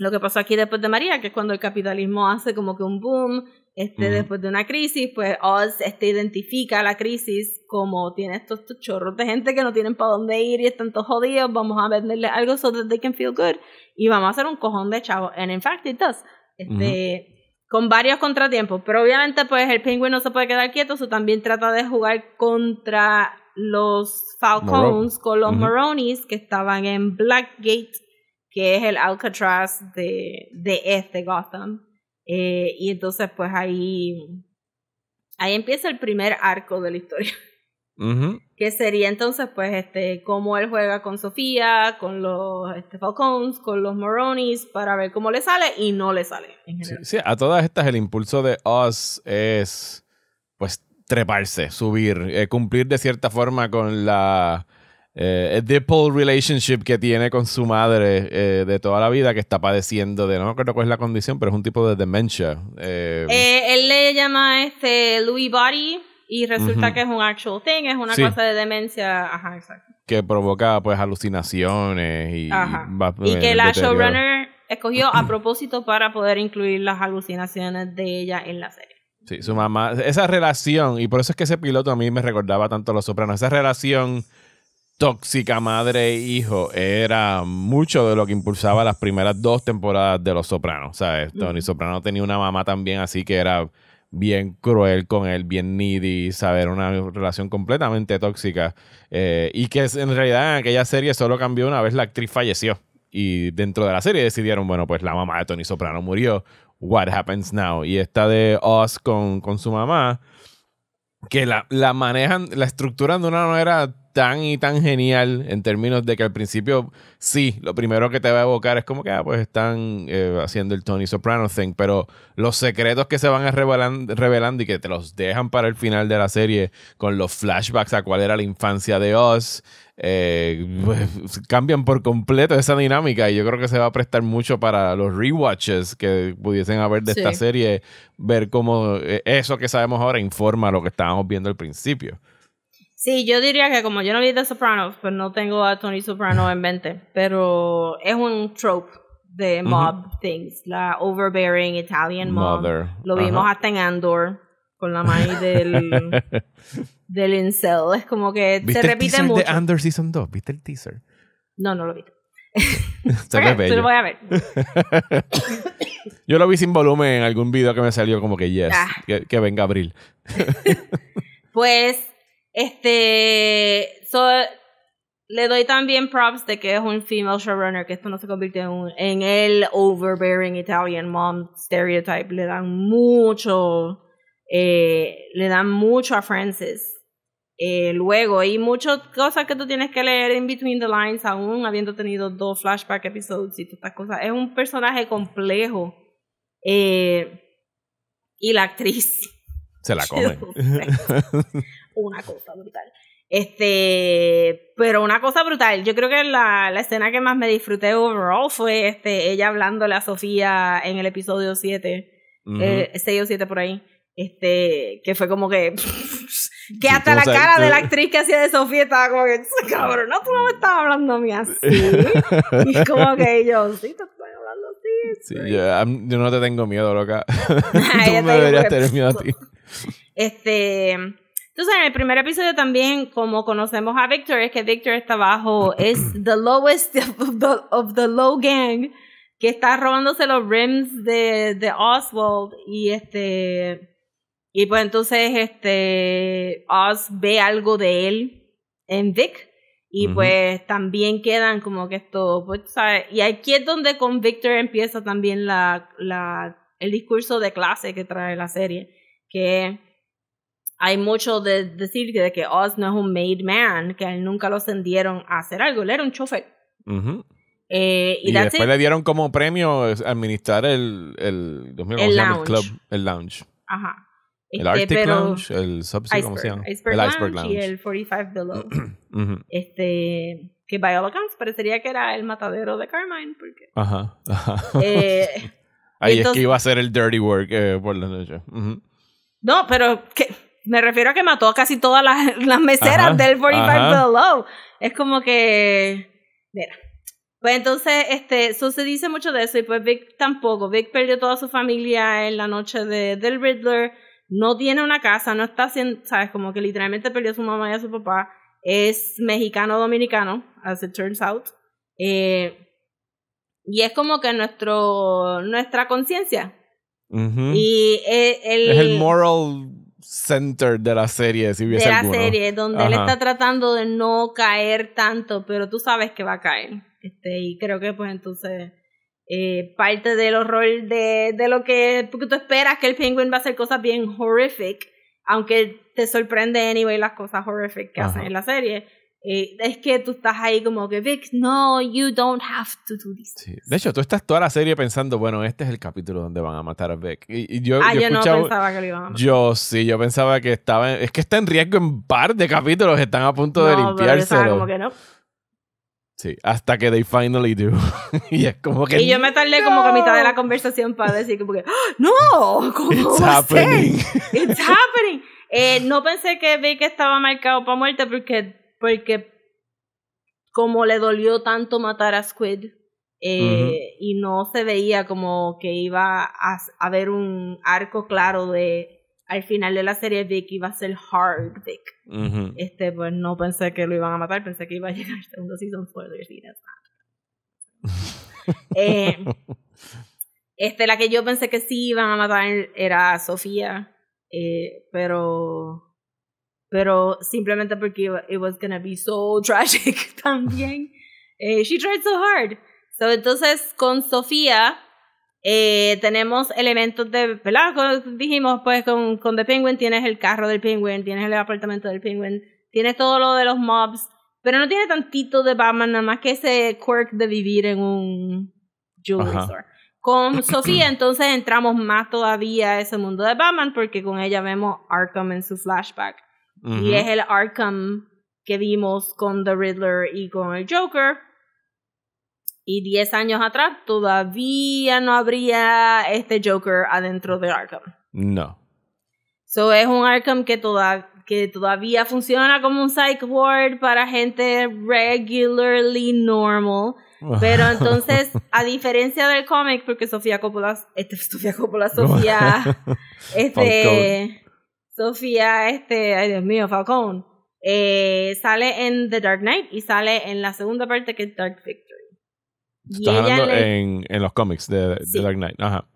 lo que pasó aquí después de María, que es cuando el capitalismo hace como que un boom, este, después de una crisis, pues Oz este, identifica la crisis como tiene estos, chorros de gente que no tienen para dónde ir y están todos jodidos, vamos a venderle algo so that they can feel good y vamos a hacer un cojón de chavo. And in fact it does. Este, Con varios contratiempos, pero obviamente pues el pingüino no se puede quedar quieto, eso también trata de jugar contra los Falcons con los Maronis que estaban en Blackgate que es el Alcatraz de, de este Gotham. Eh, y entonces, pues ahí, ahí empieza el primer arco de la historia. Que sería entonces, pues, este, cómo él juega con Sofía, con los este, Falcons, con los Moronis, para ver cómo le sale y no le sale. Sí, a todas estas, el impulso de Oz es, pues, treparse, subir, eh, cumplir de cierta forma con la eh, el relationship que tiene con su madre eh, de toda la vida que está padeciendo de, no me acuerdo cuál es la condición, pero es un tipo de demencia. Eh. Eh, él le llama este Louis Body y resulta que es un actual thing, es una cosa de demencia. Ajá, exacto. Que provoca pues alucinaciones y... Y, que la showrunner escogió a propósito para poder incluir las alucinaciones de ella en la serie. Sí, su mamá, esa relación, y por eso es que ese piloto a mí me recordaba tanto a Los Sopranos, esa relación tóxica madre e hijo era mucho de lo que impulsaba las primeras dos temporadas de Los Sopranos. ¿Sabes? Tony Soprano tenía una mamá también así que era bien cruel con él, bien needy, saber una relación completamente tóxica. Eh, y que en realidad en aquella serie solo cambió una vez la actriz falleció. Y dentro de la serie decidieron, bueno, pues la mamá de Tony Soprano murió. What happens now? Y esta de Oz con, con su mamá, que la, la manejan, la estructuran de una manera tan y tan genial en términos de que al principio, sí, lo primero que te va a evocar es como que, ah, pues están eh, haciendo el Tony Soprano thing, pero los secretos que se van a revelando y que te los dejan para el final de la serie con los flashbacks a cuál era la infancia de Oz, eh, pues, cambian por completo esa dinámica y yo creo que se va a prestar mucho para los rewatches que pudiesen haber de esta serie, ver cómo eh, eso que sabemos ahora informa lo que estábamos viendo al principio. Sí, yo diría que como yo no vi The Sopranos, pues no tengo a Tony Soprano en mente, pero es un trope de mob things, la overbearing Italian Mother. mob. Lo vimos hasta en Andor con la mani del del incel, es como que se repite el teaser mucho. de Andor Season 2? ¿Viste el teaser? No, no lo vi. se lo voy a ver. Yo lo vi sin volumen en algún video que me salió como que yes, ah. que, que venga abril. pues este, so, le doy también props de que es un female showrunner, que esto no se convierte en, en el overbearing Italian mom stereotype. Le dan mucho, eh, le dan mucho a Frances. Eh, luego, y muchas cosas que tú tienes que leer in between the lines, aún habiendo tenido dos flashback episodes y todas estas cosas. Es un personaje complejo. Eh, y la actriz. Se la come. una cosa brutal. Este, pero una cosa brutal. Yo creo que la, la, escena que más me disfruté overall fue este, ella hablándole a Sofía en el episodio 7, 6 eh, o 7 por ahí. Este, que fue como que. que hasta la cara de la actriz que hacía de Sofía estaba como que, cabrón, no, tú no me estabas hablando a mí así. y como que yo, sí, te estoy hablando así. Sí, yo, no te tengo miedo, loca. tú me deberías tener miedo a ti. Este. Entonces, en el primer episodio también, como conocemos a Victor, es que Victor está bajo, es the lowest of the, low gang, que está robándose los rims de, Oswald y este... Y pues entonces este Oz ve algo de él en Vic y pues también quedan como que esto, pues y aquí es donde con Victor empieza también la, la, el discurso de clase que trae la serie, que hay mucho de decir de que Oz no es un made man, que él nunca lo ascendieron a hacer algo, él era un chofer. Eh, y, después le dieron como premio administrar el, el, el Club, el lounge. Ajá. El este, Arctic Lounge, el Subsea, ¿cómo se llama? el Iceberg Lounge, Y el 45 Below. Este, que by all accounts parecería que era el matadero de Carmine. Porque, ajá. Eh, Ahí es que iba a hacer el dirty work eh, por la noche. No, pero que me refiero a que mató a casi todas las, meseras del 45 Below. Es como que. Mira. Pues entonces, este, se dice mucho de eso y pues Vic tampoco. Vic perdió toda su familia en la noche de, del Riddler. No tiene una casa, no está haciendo, sabes, como que literalmente perdió a su mamá y a su papá. Es mexicano-dominicano, as it turns out. Eh, y es como que nuestro, nuestra conciencia. Y eh, es el moral center de la serie, si hubiese De la serie, donde él está tratando de no caer tanto, pero tú sabes que va a caer. Este, y creo que pues entonces eh, parte del horror de, de lo que porque tú esperas que el penguin va a hacer cosas bien horrific, aunque te sorprende anyway las cosas horrific que hacen en la serie eh, es que tú estás ahí como que, Vic, no, you don't have to do this. De hecho, tú estás toda la serie pensando, bueno, este es el capítulo donde van a matar a Vic. Y, yo, ah, yo, no pensaba que lo iban a matar. Yo sí, yo pensaba que estaba. En, es que está en riesgo en par de capítulos, están a punto de limpiárselo. no. Sí, hasta que they finally do. y es como que. Y yo me tardé como que mitad de la conversación para decir, como que, ah, ¡No! ¿Cómo It's happening. It's happening. Eh, no pensé que Vic estaba marcado para muerte porque porque como le dolió tanto matar a Squid eh, y no se veía como que iba a haber un arco claro de al final de la serie Dick iba a ser Hard Dick Este, pues no pensé que lo iban a matar, pensé que iba a llegar segundo season spoilers y eh, este, la que yo pensé que sí iban a matar era Sofía, eh, pero pero simplemente porque it was gonna be so tragic también. Eh, she tried so hard. So, entonces, con Sofía eh, tenemos elementos de, ¿verdad? dijimos, pues con, con The Penguin tienes el carro del Penguin, tienes el apartamento del Penguin, tienes todo lo de los mobs, pero no tiene tantito de Batman, nada más que ese quirk de vivir en un jewelry store. Con Sofía entonces entramos más todavía a ese mundo de Batman porque con ella vemos Arkham en su flashback y es el Arkham que vimos con The Riddler y con el Joker. Y 10 años atrás todavía no habría este Joker adentro del Arkham. No. So es un Arkham que, que todavía funciona como un psych ward para gente regularly normal. Pero entonces, a diferencia del cómic, porque Sofía Coppola, este, Sofía Coppola, Sofía, este, Sofía, este, ay Dios mío, Falcón, eh, sale en The Dark Knight y sale en la segunda parte que es Dark Victory. Estás hablando en, en, los cómics de, The Dark Knight, ajá.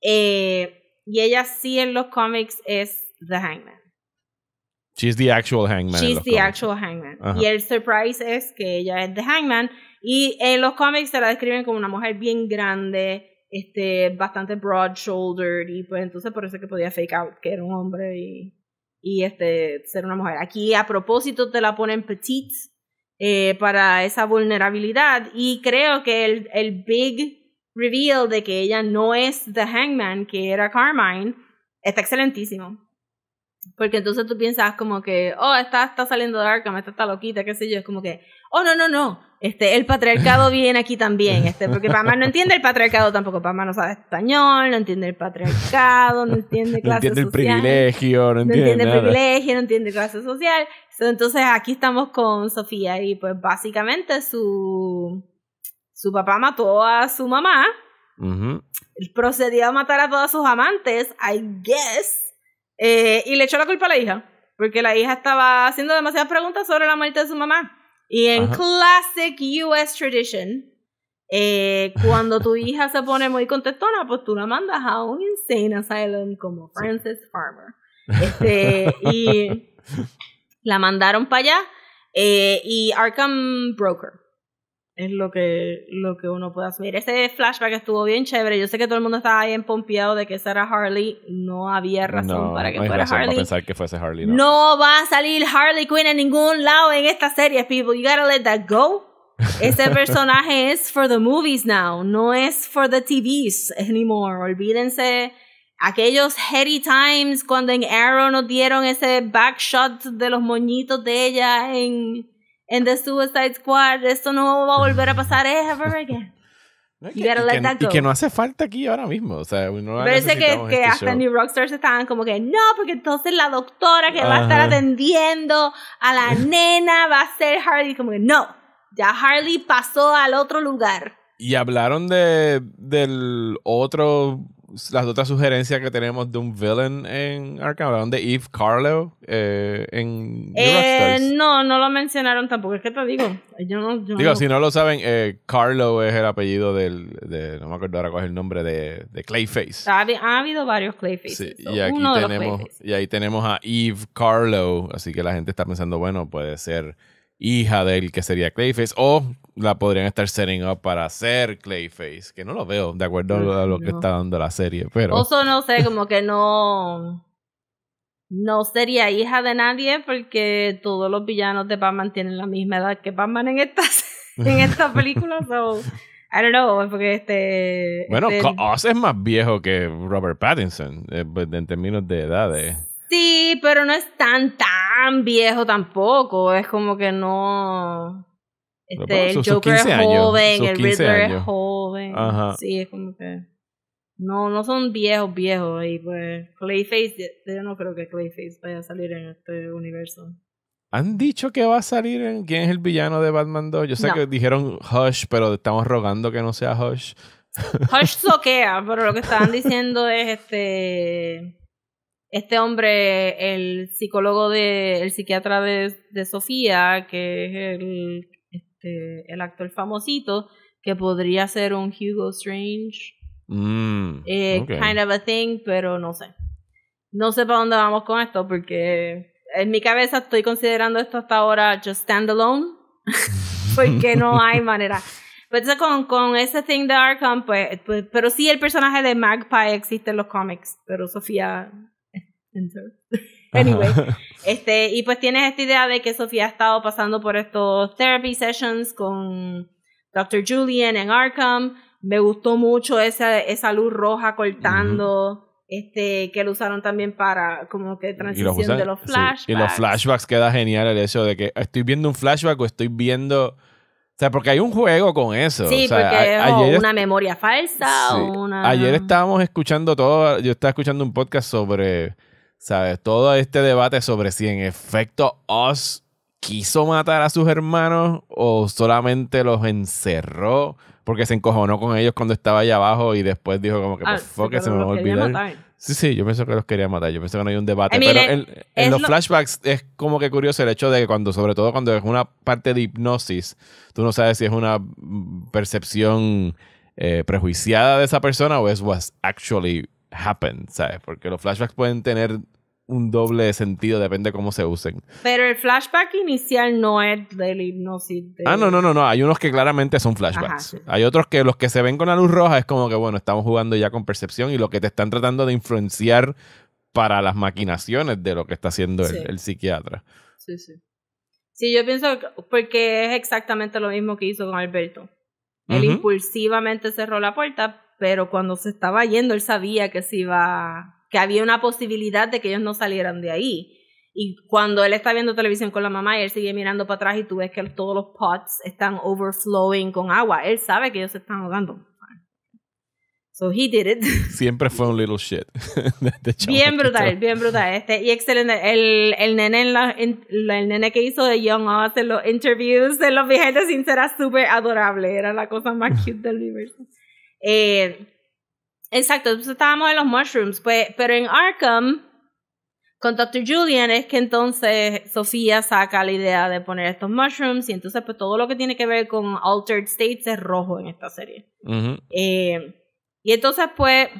Eh, y ella sí en los cómics es The Hangman. She's the actual hangman. She's the actual hangman. Y el surprise es que ella es the hangman. Y en los cómics se la describen como una mujer bien grande, este, bastante broad shouldered y pues entonces por eso que podía fake out que era un hombre y, y este, ser una mujer. Aquí a propósito te la ponen petite eh, para esa vulnerabilidad y creo que el, el big reveal de que ella no es The Hangman, que era Carmine, está excelentísimo. Porque entonces tú piensas como que, oh, está está saliendo de Arkham, esta está loquita, qué sé yo, es como que, oh, no, no, no, este, el patriarcado viene aquí también, este, porque Pamá no entiende el patriarcado tampoco. Pamá no sabe español, no entiende el patriarcado, no entiende clase no entiende El privilegio, no, no entiende, el privilegio, no entiende clase social. entonces aquí estamos con Sofía y pues básicamente su, su papá mató a su mamá. Procedió a matar a todos sus amantes, I guess. Eh, y le echó la culpa a la hija, porque la hija estaba haciendo demasiadas preguntas sobre la muerte de su mamá. Y en Classic US Tradition, eh, cuando tu hija se pone muy contestona, pues tú la mandas a un insane asylum como Francis Farmer. Este, y la mandaron para allá. Eh, y Arkham Broker es lo que, lo que uno puede asumir. Ese flashback estuvo bien chévere. Yo sé que todo el mundo estaba ahí empompeado de que Sarah Harley. No había razón para que no fuera Harley. No. va a salir Harley Quinn en ningún lado en esta serie, people. You gotta let that go. Ese personaje es for the movies now, no es for the TVs anymore. Olvídense aquellos heady times cuando en Arrow nos dieron ese backshot de los moñitos de ella en en The Suicide Squad, esto no va a volver a pasar ever again. y, que, no hace falta aquí ahora mismo. O sea, Parece que, hasta New Rockstars estaban como que no, porque entonces la doctora que va a estar atendiendo a la nena va a ser Harley. Como que no, ya Harley pasó al otro lugar. Y hablaron de del otro las otras sugerencias que tenemos de un villain en Arkham, de Eve Carlo eh, en eh, No, no lo mencionaron tampoco, es que te digo. Yo no, digo, si no lo saben, eh, Carlo es el apellido del, de, no me acuerdo ahora cuál es el nombre, de, de Clayface. Ha, habido varios Clayface. Sí, y, tenemos, y ahí tenemos a Eve Carlo, así que la gente está pensando, bueno, puede ser hija del que sería Clayface, o la podrían estar setting up para ser Clayface, que no lo veo de acuerdo a lo que está dando la serie, pero... Oso no sé, como que no... No sería hija de nadie porque todos los villanos de Batman tienen la misma edad que Batman en estas en estas película, so... I don't know, porque este... Bueno, este... es más viejo que Robert Pattinson eh, pues, en términos de edades. Sí, pero no es tan, tan viejo tampoco. Es como que no. Este, el Joker es joven, el Riddler es joven. Sí, es como que. No, no son viejos, viejos. Y pues, Clayface, yo no creo que Clayface vaya a salir en este universo. ¿Han dicho que va a salir en quién es el villano de Batman 2? Yo sé que dijeron Hush, pero estamos rogando que no sea Hush. Hush soquea, pero lo que estaban diciendo es este este hombre, el psicólogo de, el psiquiatra de, Sofía, que es el, este, el actor famosito, que podría ser un Hugo Strange, mm, eh, kind of a thing, pero no sé. No sé para dónde vamos con esto, porque en mi cabeza estoy considerando esto hasta ahora just standalone, porque no hay manera. Pero con, con ese thing de Arkham, pues, pues, pero sí el personaje de Magpie existe en los cómics, pero Sofía Anyway, este, y pues tienes esta idea de que Sofía ha estado pasando por estos therapy sessions con Dr. Julian en Arkham. Me gustó mucho esa, esa luz roja cortando. Este, que lo usaron también para como que transición de los flashbacks. Y los flashbacks queda genial el hecho de que estoy viendo un flashback o estoy viendo o sea, porque hay un juego con eso. Sí, porque es una memoria falsa Ayer estábamos escuchando todo... Yo estaba escuchando un podcast sobre ¿Sabes? Todo este debate sobre si en efecto Oz quiso matar a sus hermanos o solamente los encerró porque se encojonó con ellos cuando estaba allá abajo y después dijo como que, ah, se me va Sí, sí, yo pienso que los quería matar. Yo pienso que no hay un debate. pero en, los flashbacks es como que curioso el hecho de que cuando, sobre todo cuando es una parte de hipnosis, tú no sabes si es una percepción eh, prejuiciada de esa persona o es what actually happened, ¿sabes? Porque los flashbacks pueden tener un doble sentido, depende de cómo se usen. Pero el flashback inicial no es del hipnosis. Ah, no, no, no, no. Hay unos que claramente son flashbacks. Hay otros que los que se ven con la luz roja es como que, bueno, estamos jugando ya con percepción y lo que te están tratando de influenciar para las maquinaciones de lo que está haciendo el, psiquiatra. Sí, sí. Sí, yo pienso porque es exactamente lo mismo que hizo con Alberto. Él impulsivamente cerró la puerta, pero cuando se estaba yendo, él sabía que se iba que había una posibilidad de que ellos no salieran de ahí. Y cuando él está viendo televisión con la mamá y él sigue mirando para atrás y tú ves que todos los pots están overflowing con agua, él sabe que ellos se están ahogando. So he did it. Siempre fue un little shit. bien brutal, bien brutal. Este, y excelente. El, el nene el nene que hizo de Young Oz en los interviews, en los viajes de súper adorable. Era la cosa más cute del universo. Eh, Exacto, entonces estábamos en los mushrooms, pues, pero en Arkham, con Dr. Julian, es que entonces Sofía saca la idea de poner estos mushrooms y entonces pues todo lo que tiene que ver con Altered States es rojo en esta serie. Eh, y entonces pues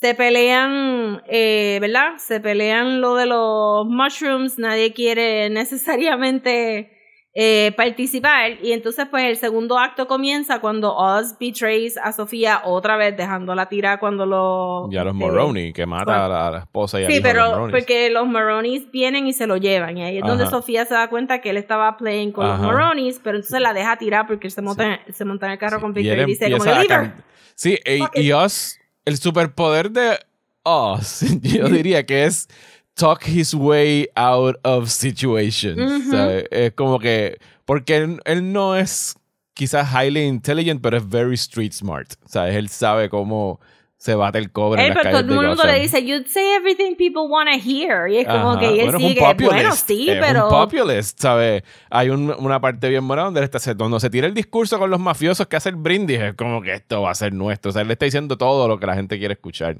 se pelean, eh, ¿verdad? Se pelean lo de los mushrooms, nadie quiere necesariamente eh, participar. Y entonces, pues el segundo acto comienza cuando Oz betrays a Sofía otra vez, dejándola tira cuando lo. Y los eh, que mata a, la, a, esposa Sí, pero porque los Maronis vienen y se lo llevan. Y ahí es donde Sofía se da cuenta que él estaba playing con los Maronis, pero entonces la deja tirar porque se monta, en el carro con Victor y, dice como Sí, y Oz, el superpoder de Oz, yo diría que es talk his way out of situations. es como que, porque él, no es quizás highly intelligent, pero es very street smart. O sea, él sabe cómo se bate el cobre. la en pero todo el mundo le dice, you say everything people want to hear. Y es como que él sigue, bueno, sí, es pero... un populist, ¿sabes? Hay una parte bien morada donde, está, donde se tira el discurso con los mafiosos que hace el brindis. Es como que esto va a ser nuestro. O sea, él le está diciendo todo lo que la gente quiere escuchar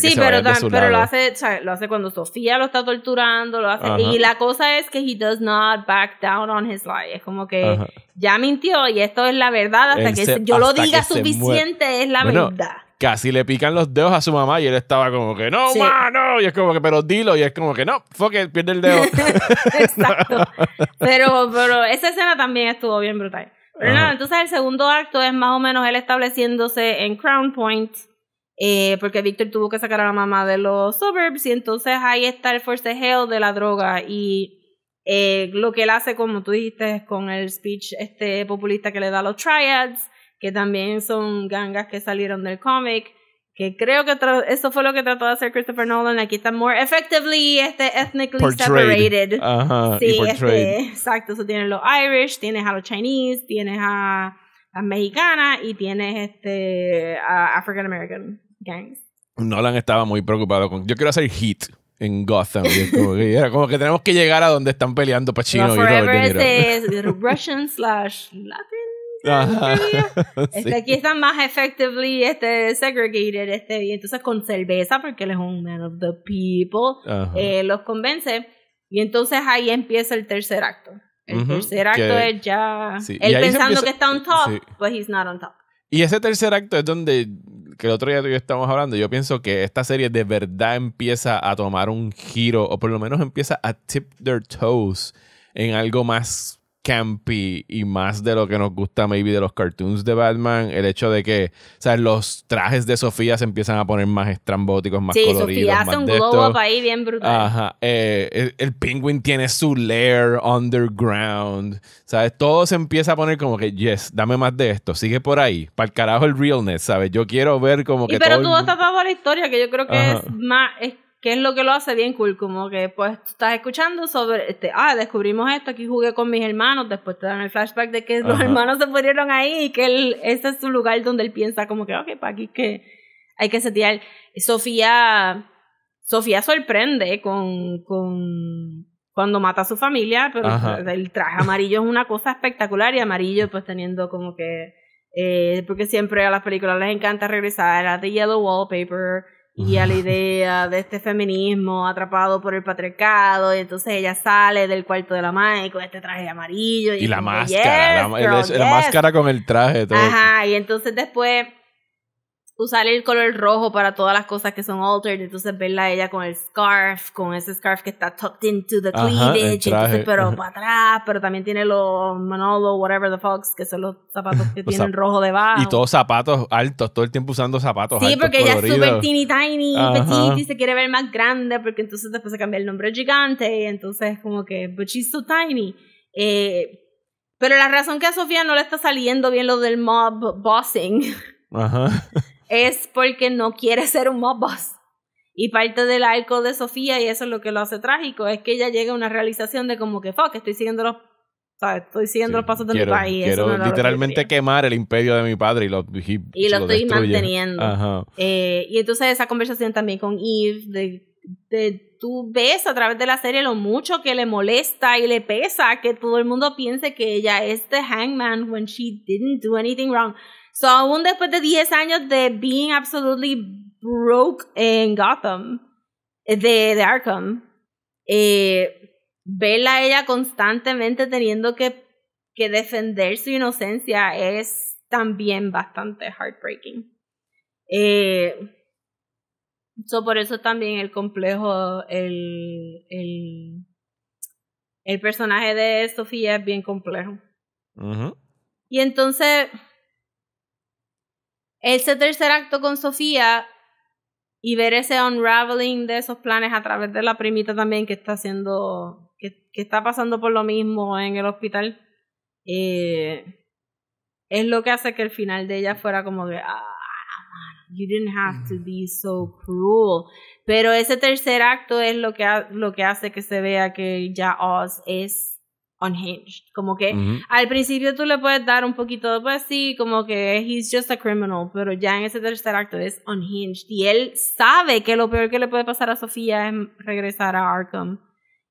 sí, pero, pero lo hace, lo hace cuando Sofía lo está torturando, lo hace, y la cosa es que he does not back down on his lie. Es como que ya mintió y esto es la verdad hasta que yo lo diga suficiente es la verdad. Casi le pican los dedos a su mamá y él estaba como que no, ma, no, y es como que pero dilo y es como que no, fuck pierde el dedo. Exacto. Pero pero esa escena también estuvo bien brutal. Pero entonces el segundo acto es más o menos él estableciéndose en Crown Point eh, porque Víctor tuvo que sacar a la mamá de los suburbs y entonces ahí está el forcejeo de la droga y eh, lo que él hace, como tú dijiste, con el speech este populista que le da a los triads, que también son gangas que salieron del cómic que creo que eso fue lo que trató de hacer Christopher Nolan aquí está more effectively este ethnically portrayed. sí este, exacto eso tienes los Irish tienes a los Chinese tienes a las mexicanas y tienes este a African American Gangs. Nolan estaba muy preocupado con. Yo quiero hacer hit en Gotham. como que, era como que tenemos que llegar a donde están peleando Pachino y Robert De Niro. Es Russian slash Latin. Este, aquí están más effectively este, segregated. Este, y entonces con cerveza, porque él es un man of the people, eh, los convence. Y entonces ahí empieza el tercer acto. El tercer acto es ya. Él pensando que está on eh, top, sí. but he's not on top. Y ese tercer acto es donde, que el otro día tú y yo estábamos hablando, yo pienso que esta serie de verdad empieza a tomar un giro, o por lo menos empieza a tip their toes en algo más campy y más de lo que nos gusta maybe de los cartoons de Batman, el hecho de que ¿sabes? los trajes de Sofía se empiezan a poner más estrambóticos, más sí, coloridos. Sofía hace un ahí bien brutal. Ajá. Eh, el, penguin tiene su lair underground. ¿Sabes? Todo se empieza a poner como que, yes, dame más de esto. Sigue por ahí. Para el carajo el realness, ¿sabes? Yo quiero ver como que. pero tú la historia, que yo creo que es más. ¿Qué es lo que lo hace bien cool? Como que pues estás escuchando sobre, este, ah, descubrimos esto, aquí jugué con mis hermanos, después te dan el flashback de que los hermanos se murieron ahí y que él, ese es su lugar donde él piensa como que, ok, para aquí que hay que setear. Sofía, Sofía sorprende con, con cuando mata a su familia, pero el traje amarillo es una cosa espectacular y amarillo pues teniendo como que, eh, porque siempre a las películas les encanta regresar a The Yellow Wallpaper y a la idea de este feminismo atrapado por el patriarcado, y entonces ella sale del cuarto de la madre con este traje amarillo. Y, la máscara, la, máscara con el traje. Todo Ajá, y entonces después usar el color rojo para todas las cosas que son altered, entonces verla ella con el scarf, con ese scarf que está tucked into the cleavage, entonces, pero para atrás, pero también tiene los Manolo, whatever the fox, que son los zapatos que tienen rojo debajo. Y todos zapatos altos, todo el tiempo usando zapatos sí, altos. Sí, porque ella es súper teeny tiny, petit y se quiere ver más grande, porque entonces después se cambia el nombre gigante, y entonces como que, but she's so tiny. Eh, pero la razón que a Sofía no le está saliendo bien lo del mob bossing. Ajá. es porque no quiere ser un mob boss. Y parte del arco de Sofía, y eso es lo que lo hace trágico, es que ella llega a una realización de como que, fuck, estoy siguiendo los, Estoy siguiendo los pasos de mi país. Quiero literalmente quemar el imperio de mi padre y lo, lo, estoy manteniendo. Ajá. Eh, y entonces esa conversación también con Eve, de, de, tú ves a través de la serie lo mucho que le molesta y le pesa que todo el mundo piense que ella es the hangman when she didn't do anything wrong. So aún después de 10 años de being absolutely broke en Gotham, eh, de, de Arkham, eh, verla a ella constantemente teniendo que, que defender su inocencia es también bastante heartbreaking. Eh, so por eso también el complejo, el, el, el personaje de Sofía es bien complejo. Y entonces ese tercer acto con Sofía y ver ese unraveling de esos planes a través de la primita también que está haciendo, que, está pasando por lo mismo en el hospital, eh, es lo que hace que el final de ella fuera como de, ah, you didn't have to be so cruel. Pero ese tercer acto es lo que, lo que hace que se vea que ya Oz es unhinged. Como que al principio tú le puedes dar un poquito pues sí, como que he's just a criminal, pero ya en ese tercer acto es unhinged y él sabe que lo peor que le puede pasar a Sofía es regresar a Arkham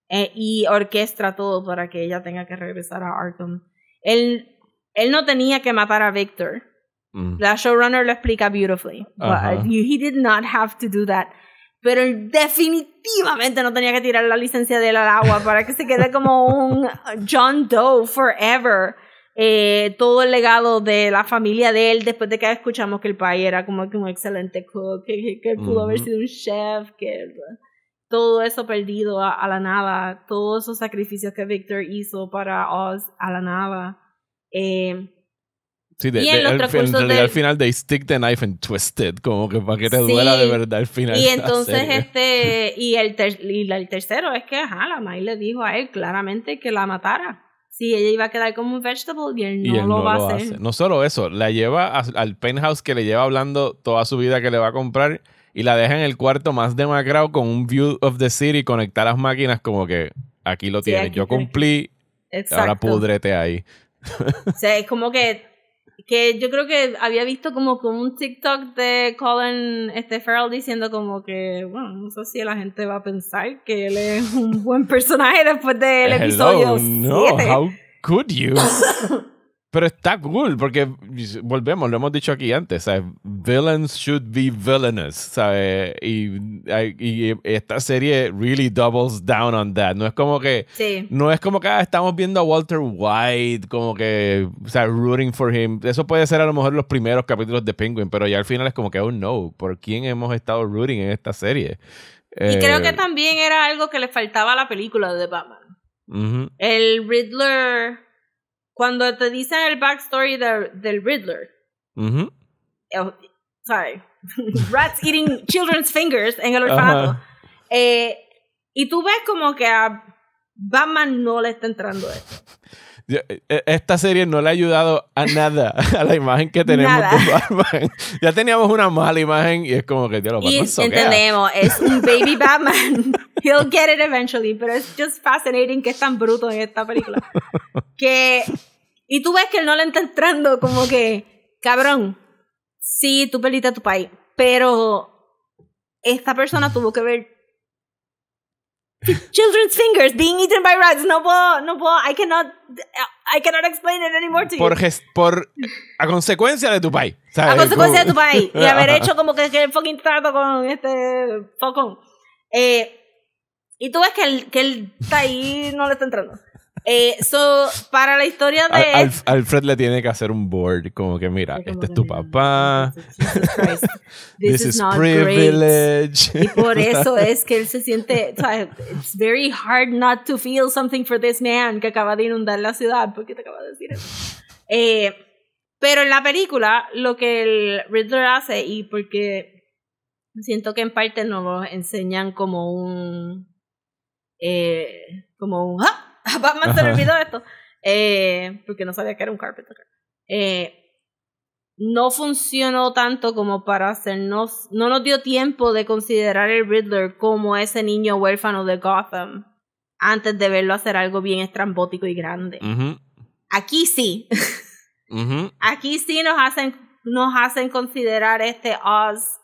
eh, y orquestra todo para que ella tenga que regresar a Arkham. Él, él no tenía que matar a Victor. Mm. La showrunner lo explica beautifully. But he did not have to do that pero definitivamente no tenía que tirar la licencia de él al agua para que se quede como un John Doe forever. Eh, todo el legado de la familia de él después de que escuchamos que el padre era como un excelente cook, que, que pudo haber sido un chef, que todo eso perdido a, la nada, todos esos sacrificios que Victor hizo para Oz a la nada. Eh, Sí, y en realidad al final de stick the knife and twist it, como que para que te duela de verdad al final. Y entonces este, y el, y el tercero es que, ajá, la May le dijo a él claramente que la matara. Sí, ella iba a quedar como un vegetable y él no, lo, va a hacer. No solo eso, la lleva al penthouse que le lleva hablando toda su vida que le va a comprar y la deja en el cuarto más demacrado con un view of the city, conectar las máquinas como que aquí lo tiene. tienes, yo cumplí, exacto. ahora pudrete ahí. O sea, es como que que yo creo que había visto como con un TikTok de Colin este Farrell diciendo como que, bueno, no sé si la gente va a pensar que él es un buen personaje después del Hello, No, how could you? Pero está cool, porque volvemos, lo hemos dicho aquí antes, ¿sabes? Villains should be villainous, ¿sabes? Y, esta serie really doubles down on that. No es como que. No es como que ah, estamos viendo a Walter White, como que. O sea, rooting for him. Eso puede ser a lo mejor los primeros capítulos de Penguin, pero ya al final es como que, un oh, no, ¿por quién hemos estado rooting en esta serie? Y creo eh, que también era algo que le faltaba a la película de Batman. El Riddler cuando te dicen el backstory del Riddler, oh, sorry, rats eating children's fingers en el orfanato, eh, y tú ves como que a Batman no le está entrando esto. E, esta serie no le ha ayudado a nada a la imagen que tenemos de Batman. Ya teníamos una mala imagen y es como que ya lo Batman Y entendemos, es un baby Batman He'll get it eventually, pero es just fascinating que es tan bruto en esta película. Que, y tú ves que él no le está entrando como que, cabrón, sí, tú pelita tu país, pero esta persona tuvo que ver children's fingers being eaten by rats. No puedo, no puedo, I cannot, I cannot explain it anymore to you. Por, a consecuencia de tu país. ¿sabes? A consecuencia de tu país. Y haber hecho como que, que el fucking trato con este focón. Eh, y tú ves que él, que él está ahí, no le está entrando. Eh, so, para la historia de. Alfred le tiene que hacer un board, como que mira, este es tu papá. This, is, not privilege. Y por eso es que él se siente. it's very hard not to feel something for this man que acaba de inundar la ciudad. ¿Por qué te acaba de decir eso? Eh, pero en la película, lo que el Riddler hace, y porque siento que en parte nos lo enseñan como un eh, como un ¡Ah! Batman se olvidó esto. Eh, porque no sabía que era un carpet eh, no funcionó tanto como para hacernos. No nos dio tiempo de considerar el Riddler como ese niño huérfano de Gotham antes de verlo hacer algo bien estrambótico y grande. Aquí sí. Aquí sí nos hacen, nos hacen considerar este Oz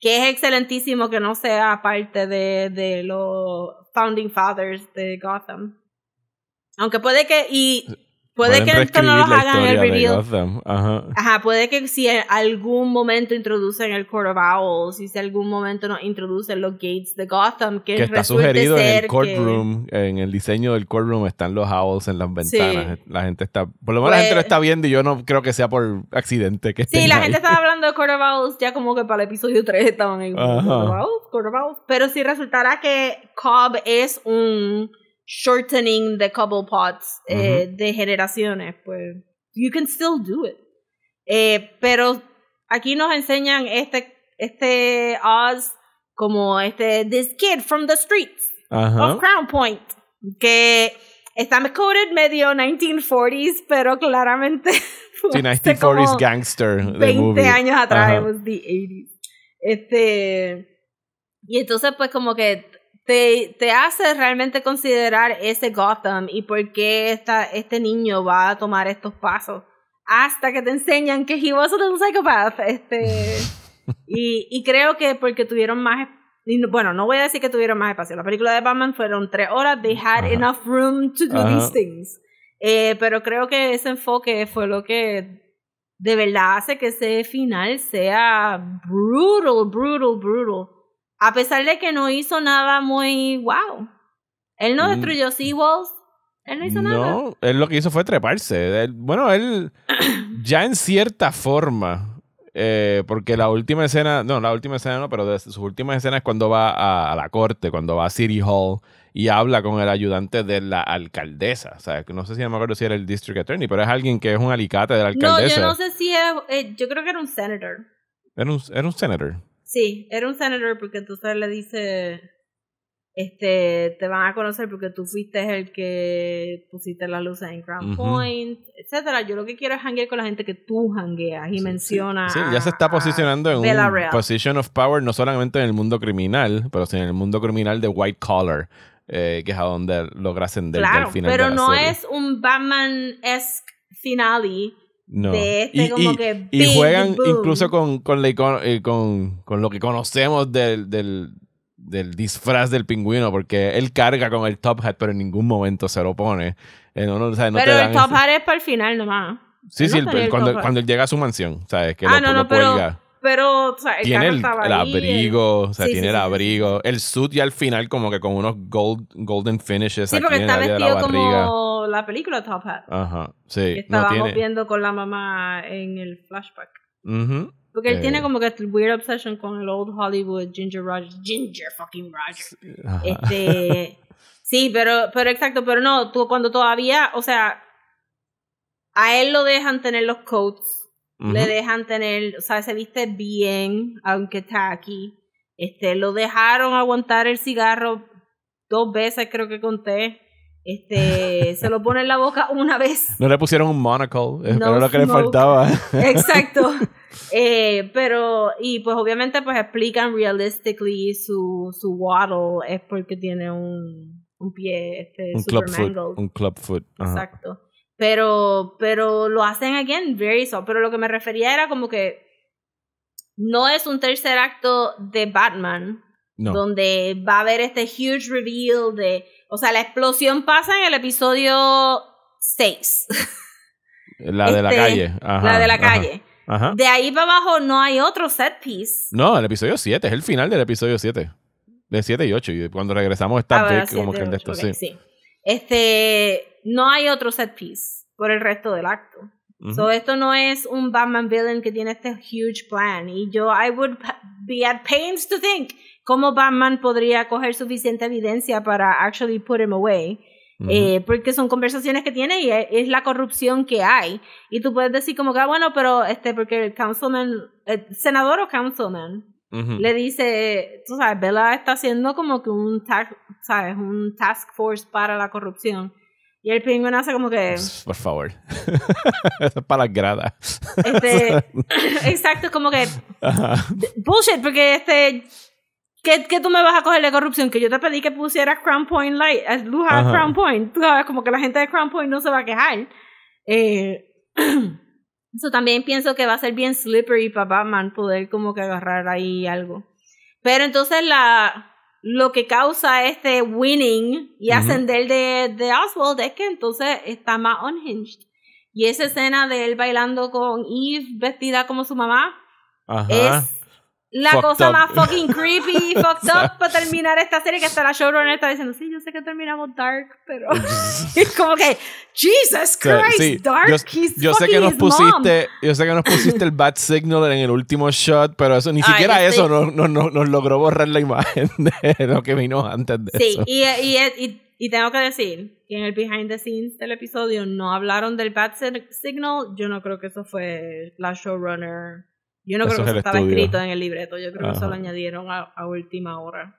que es excelentísimo que no sea parte de, de los Founding Fathers de Gotham. Aunque puede que, y Puede que esto no lo hagan el reveal. Ajá. puede que si en algún momento introducen el Court of Owls, Y si algún momento no introducen los Gates de Gotham, que, está sugerido en el courtroom, en el diseño del courtroom están los Owls en las ventanas. La gente está, por lo menos la gente lo pues está viendo y yo no creo que sea por accidente que Sí, la gente estaba hablando de Court of Owls ya como que para el episodio 3 estaban en Court of Owls, Owls. Pero si resultara que Cobb es un shortening the cobble pots eh, de generaciones, pues you can still do it. Eh, pero aquí nos enseñan este, este Oz como este this kid from the streets of Crown Point que está coded medio 1940s, pero claramente 1940s gangster 20 años atrás, 80s. Este y entonces pues como que te, hace realmente considerar ese Gotham y por qué este niño va a tomar estos pasos. Hasta que te enseñan que he was a little psychopath. Este, y, y creo que porque tuvieron más. Bueno, no voy a decir que tuvieron más espacio. La película de Batman fueron tres horas. They had enough room to do these things. Eh, pero creo que ese enfoque fue lo que de verdad hace que ese final sea brutal, brutal, brutal a pesar de que no hizo nada muy wow. Él no mm. destruyó Seawalls. Él no hizo nada. No, él lo que hizo fue treparse. bueno, él ya en cierta forma, eh, porque la última escena, no, la última escena no, pero de sus últimas escenas es cuando va a, la corte, cuando va a City Hall y habla con el ayudante de la alcaldesa. O sea, no sé si me acuerdo si era el district attorney, pero es alguien que es un alicate de la alcaldesa. No, yo no sé si es, eh, yo creo que era un senator. Era un, era un senator. Sí, era un senador porque entonces le dice, este, te van a conocer porque tú fuiste el que pusiste la luz en Crown Point, etcétera. Yo lo que quiero es hanguear con la gente que tú hangueas y sí, menciona. Sí. ya se está posicionando en un position of power no solamente en el mundo criminal, pero sino en el mundo criminal de white collar. Eh, que es a donde logras ascender final pero de la no es un Batman-esque finale no. Este y, juegan incluso con, la eh, con, lo que conocemos del, disfraz del pingüino, porque él carga con el top hat, pero en ningún momento se lo pone. Eh, pero el top hat es para el final nomás. Sí, sí, cuando, él llega a su mansión, ¿sabes? Que ah, lo, cuelga. Pero, o el tiene el, abrigo, o sea, tiene el abrigo, el suit y al final como que con unos gold, golden finishes aquí en el de la barriga la película Top Hat. Ajá, estábamos viendo con la mamá en el flashback. Porque él tiene eh, como que el este weird obsession con el old Hollywood Ginger Rogers. Ginger fucking Rogers. Este, sí, pero, pero exacto, pero no, tú cuando todavía, o sea, a él lo dejan tener los coats, le dejan tener, o sea, se viste bien, aunque está aquí. Este, lo dejaron aguantar el cigarro dos veces, creo que conté. Este, se lo pone en la boca una vez. No le pusieron un monocle, Es era lo que le faltaba. Exacto. Eh, pero, y pues obviamente pues explican realistically su, su waddle es porque tiene un, un pie este, un club un club Exacto. Pero, pero lo hacen again very soft. Pero lo que me refería era como que no es un tercer acto de Batman. Donde va a haber este huge reveal de o sea, la explosión pasa en el episodio 6. La de la este, calle. la de la calle. De ahí para abajo no hay otro set piece. No, el episodio 7, es el final del episodio 7. De 7 y 8. Y cuando regresamos está ah, como que esto, sí. sí. Este, no hay otro set piece por el resto del acto. esto no es un Batman villain que tiene este huge plan. Y yo, I would be at pains to think cómo Batman podría coger suficiente evidencia para actually put him away. Eh, porque son conversaciones que tiene y es, la corrupción que hay. Y tú puedes decir como que, ah, bueno, pero este, porque el councilman, el senador o councilman, le dice, tú sabes, Bella está haciendo como que un, task, sabes, un task force para la corrupción. Y el pingüino hace como que... Pues, por favor. para la grada. Este, exacto, como que... Bullshit, porque este ¿Qué, tú me vas a coger de corrupción? Que yo te pedí que pusieras Crown Point Light, eh, luz Crown Point. Tú sabes, como que la gente de Crown Point no se va a quejar. Eso eh, también pienso que va a ser bien slippery para Batman poder como que agarrar ahí algo. Pero entonces la lo que causa este winning y ascender de, de, Oswald es que entonces está más unhinged. Y esa escena de él bailando con Eve vestida como su mamá es la cosa más fucking creepy fucked up para terminar esta serie que hasta la showrunner está diciendo sí yo sé que terminamos dark pero es como que Jesus Christ dark yo, yo sé que nos pusiste yo sé que nos pusiste el bad signal en el último shot pero eso ni siquiera eso no, no, nos logró borrar la imagen de lo que vino antes de sí, eso y, y, y, y tengo que decir que en el behind the scenes del episodio no hablaron del bad signal yo no creo que eso fue la showrunner yo no creo que estaba escrito en el libreto, yo creo que solo lo añadieron a, última hora.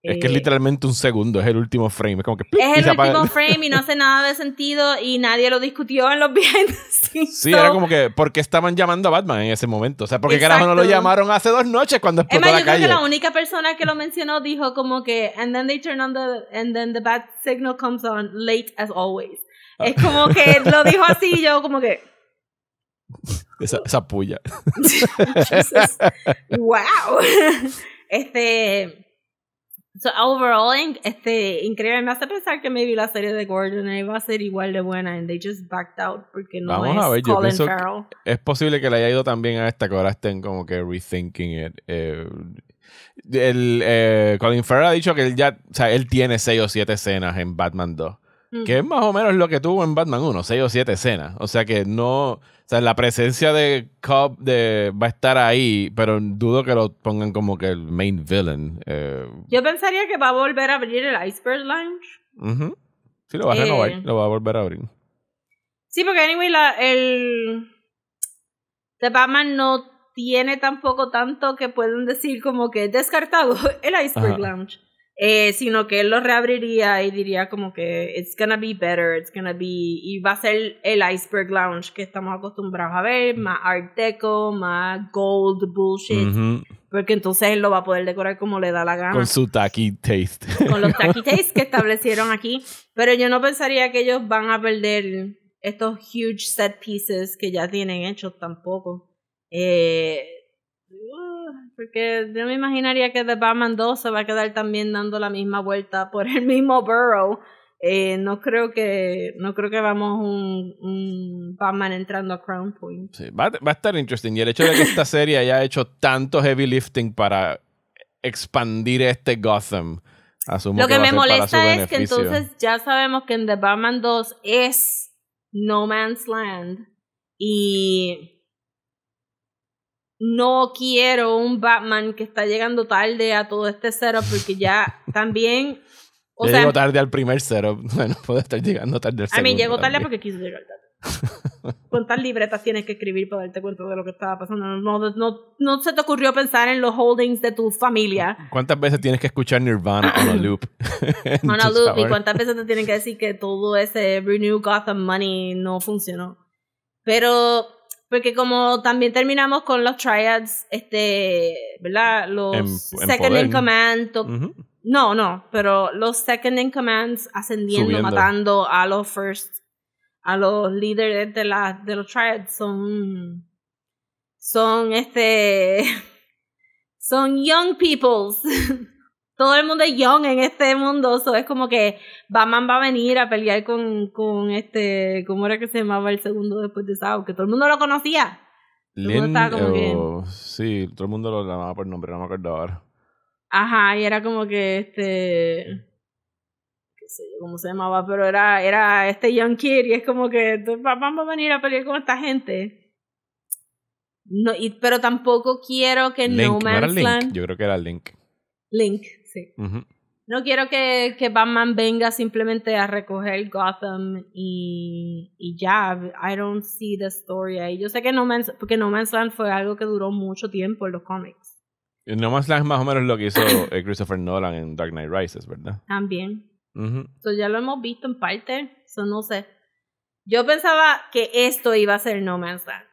Es que es eh, literalmente un segundo, es el último frame. Es, como que, es el último frame y no hace nada de sentido y nadie lo discutió en los viajes. Sí, era como que, ¿por qué estaban llamando a Batman en ese momento? O sea, ¿por qué carajo no lo llamaron hace dos noches cuando explotó la la yo creo que la única persona que lo mencionó dijo como que, and then they turn on the, and then the bat signal comes on late as always. Es ah. como que lo dijo así y yo como que... Esa, puya. wow. Este. So, overall, este, increíble. Me hace pensar que maybe la serie de Gordon va a ser igual de buena. And they just backed out porque no es Colin Farrell. es posible que le haya ido también a esta que ahora estén como que rethinking it. Eh, el, eh, Colin Farrell ha dicho que él ya, o sea, él tiene 6 o 7 escenas en Batman 2. Que es más o menos lo que tuvo en Batman 1, 6 o 7 escenas. O sea que no, o sea, la presencia de Cobb de, va a estar ahí, pero dudo que lo pongan como que el main villain. Eh. Yo pensaría que va a volver a abrir el Iceberg Lounge. Sí, lo va a eh. renovar, lo va a volver a abrir. Sí, porque anyway, la, el The Batman no tiene tampoco tanto que pueden decir como que descartado el Iceberg Lounge. Eh, sino que él lo reabriría y diría como que it's gonna be better, it's gonna be, y va a ser el iceberg lounge que estamos acostumbrados a ver, más art deco, más gold bullshit, porque entonces él lo va a poder decorar como le da la gana. Con su tacky taste. Con los tacky taste que establecieron aquí, pero yo no pensaría que ellos van a perder estos huge set pieces que ya tienen hechos tampoco. Eh, porque yo me imaginaría que The Batman 2 se va a quedar también dando la misma vuelta por el mismo borough. Eh, no creo que no creo que vamos un, un Batman entrando a Crown Point. Sí, va, a estar interesting. Y el hecho de que esta serie haya hecho tanto heavy lifting para expandir este Gotham. Asumo Lo que me molesta es que entonces ya sabemos que en The Batman 2 es No Man's Land. Y no quiero un Batman que está llegando tarde a todo este setup porque ya también... O llego tarde al primer setup, bueno, puedo estar llegando tarde al segundo. A mí llego tarde porque quiso llegar tarde. ¿Cuántas libretas tienes que escribir para darte cuenta de lo que estaba pasando? No, no, se te ocurrió pensar en los holdings de tu familia. ¿Cuántas veces tienes que escuchar Nirvana on a loop? on a loop. ¿Y cuántas veces te tienen que decir que todo ese Renew Gotham Money no funcionó? Pero porque como también terminamos con los triads, este, ¿verdad? Los second in command. No, no, pero los second in commands ascendiendo, matando a los first, a los líderes de, la, de los triads son, son este, son young peoples. todo el mundo es young en este mundo, es como que Batman va a venir a pelear con, con este, ¿cómo era que se llamaba el segundo después de Sao? Que todo el mundo lo conocía. Lin, todo eh, sí, todo el mundo lo llamaba por nombre, no me acuerdo ahora. Ajá, y era como que este sé yo cómo se llamaba, pero era, era este young kid y es como que va a venir a pelear con esta gente. No, y, pero tampoco quiero que No me ¿no Yo creo que era Link. Link, no quiero que, Batman venga simplemente a recoger Gotham y, y, ya. I don't see the story ahí. Yo sé que No Man's, porque no Man's Land fue algo que duró mucho tiempo en los cómics. no Man's Land es más o menos lo que hizo eh, Christopher Nolan en Dark Knight Rises, ¿verdad? También. ya lo hemos visto en parte, eso no sé. Yo pensaba que esto iba a ser No Man's Land.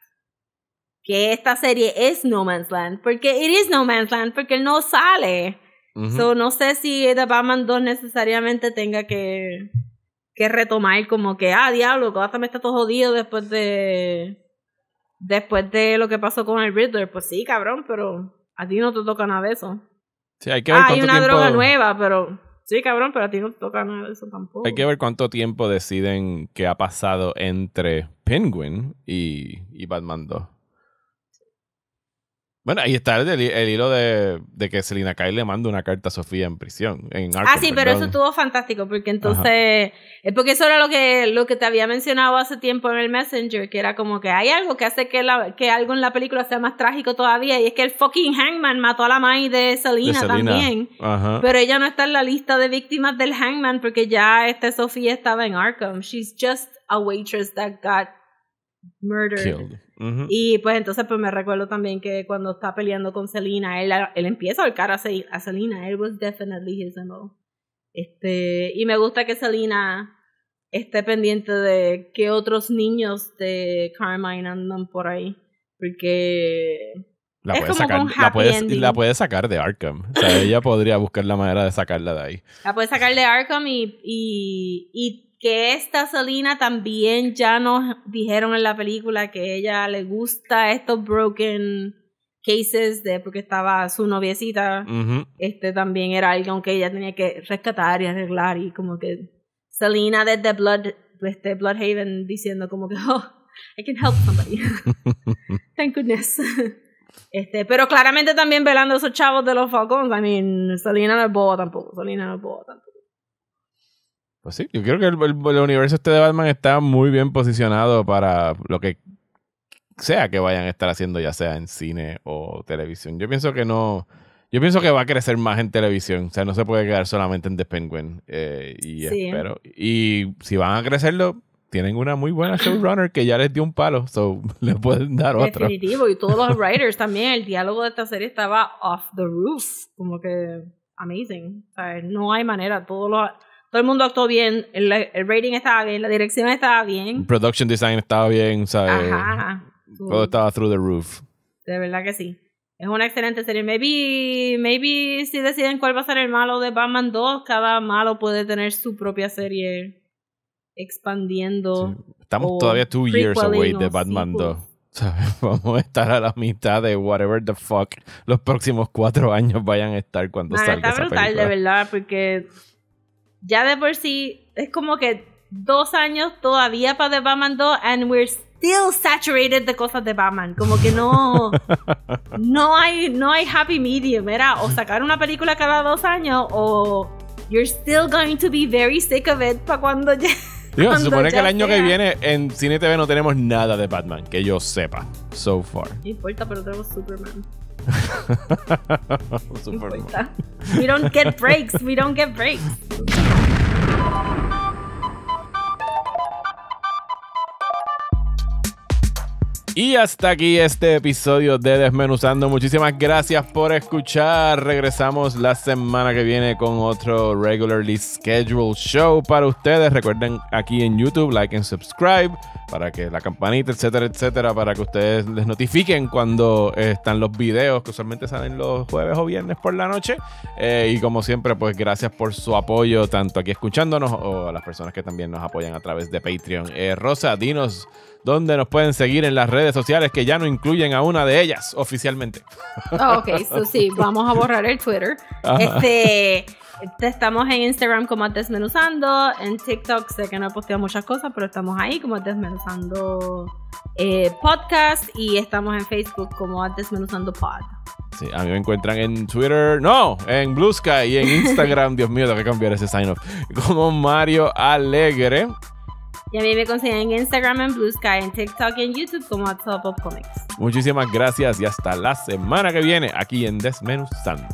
Que esta serie es No Man's Land. Porque it is No Man's Land, porque él no sale so, no sé si The Batman 2 necesariamente tenga que, que retomar como que, ah, diablo, me está todo jodido después de después de lo que pasó con el Riddler. Pues sí, cabrón, pero a ti no te toca nada de eso. hay que ah, hay una droga nueva, pero sí, cabrón, pero a ti no te toca nada de eso tampoco. Hay que ver cuánto tiempo deciden que ha pasado entre Penguin y, y Batman 2. Bueno, ahí está el, hilo de, que Selina Kyle le manda una carta a Sofía en prisión. En Arkham, ah, sí, pero eso estuvo fantástico, porque entonces, es porque eso era lo que, lo que te había mencionado hace tiempo en el Messenger, que era como que hay algo que hace que, que algo en la película sea más trágico todavía, y es que el fucking hangman mató a la May de Selina también. Pero ella no está en la lista de víctimas del hangman porque ya esta Sofía estaba en Arkham. She's just a waitress that got y pues entonces pues me recuerdo también que cuando está peleando con Selina, él, él empieza a ahorcar a, Selina. Él was definitely his MO. Este, y me gusta que Selina esté pendiente de que otros niños de Carmine andan por ahí. Porque la puede, sacar, la, puede, la puede, sacar, de Arkham. O sea, ella podría buscar la manera de sacarla de ahí. La puede sacar de Arkham y, y, y que esta Selena también ya nos dijeron en la película que ella le gusta estos broken cases de porque estaba su noviecita. Este también era algo que ella tenía que rescatar y arreglar y como que Selena desde Blood este Bloodhaven diciendo como que oh, I can help somebody. Thank goodness. Este, pero claramente también velando a esos chavos de los Falcons. I mean, Selena no es boba tampoco. Selena no es boba tampoco. Pues sí, yo creo que el, universo este de Batman está muy bien posicionado para lo que sea que vayan a estar haciendo, ya sea en cine o televisión. Yo pienso que no. Yo pienso que va a crecer más en televisión. O sea, no se puede quedar solamente en The Penguin. Eh, y sí. Y si van a crecerlo, tienen una muy buena showrunner que ya les dio un palo. So le pueden dar otro. Definitivo. Y todos los writers también. El diálogo de esta serie estaba off the roof. Como que amazing. O sea, no hay manera. Todos los todo el mundo actuó bien, el, rating estaba bien, la dirección estaba bien. Production design estaba bien, ¿sabes? Eh, todo estaba through the roof. De verdad que sí. Es una excelente serie. Maybe, maybe si deciden cuál va a ser el malo de Batman 2, cada malo puede tener su propia serie expandiendo. Estamos todavía two years away de Batman 2. Vamos a estar a la mitad de whatever the fuck los próximos cuatro años vayan a estar cuando Man, salga. Está brutal, de verdad, porque ya de por sí es como que dos años todavía para The Batman 2 and we're still saturated de cosas de Batman. Como que no, no hay, no hay happy medium. Era o sacar una película cada dos años o you're still going to be very sick of it para cuando ya. se supone que el año que viene en Cine TV no tenemos nada de Batman, que yo sepa, so far. No importa, pero tenemos Superman. Super we don't get breaks. We don't get breaks. Y hasta aquí este episodio de Desmenuzando. Muchísimas gracias por escuchar. Regresamos la semana que viene con otro regularly scheduled show para ustedes. Recuerden aquí en YouTube, like and subscribe para que la campanita, etcétera, etcétera, para que ustedes les notifiquen cuando están los videos que usualmente salen los jueves o viernes por la noche. Eh, y como siempre, pues gracias por su apoyo, tanto aquí escuchándonos o a las personas que también nos apoyan a través de Patreon. Eh, Rosa, dinos donde nos pueden seguir en las redes sociales que ya no incluyen a una de ellas oficialmente. Oh, ok, sí, vamos a borrar el Twitter. Este, este, estamos en Instagram como Desmenuzando, en TikTok sé que no he posteado muchas cosas, pero estamos ahí como Desmenuzando eh, Podcast y estamos en Facebook como Desmenuzando Pod. Sí, a mí me encuentran en Twitter, no, en Blue Sky y en Instagram, Dios mío, tengo que cambiar ese sign off, como Mario Alegre. Y a mí me consiguen en Instagram, en Blue Sky, en TikTok y en YouTube como Top Pop Comics. Muchísimas gracias y hasta la semana que viene aquí en Desmenuzando.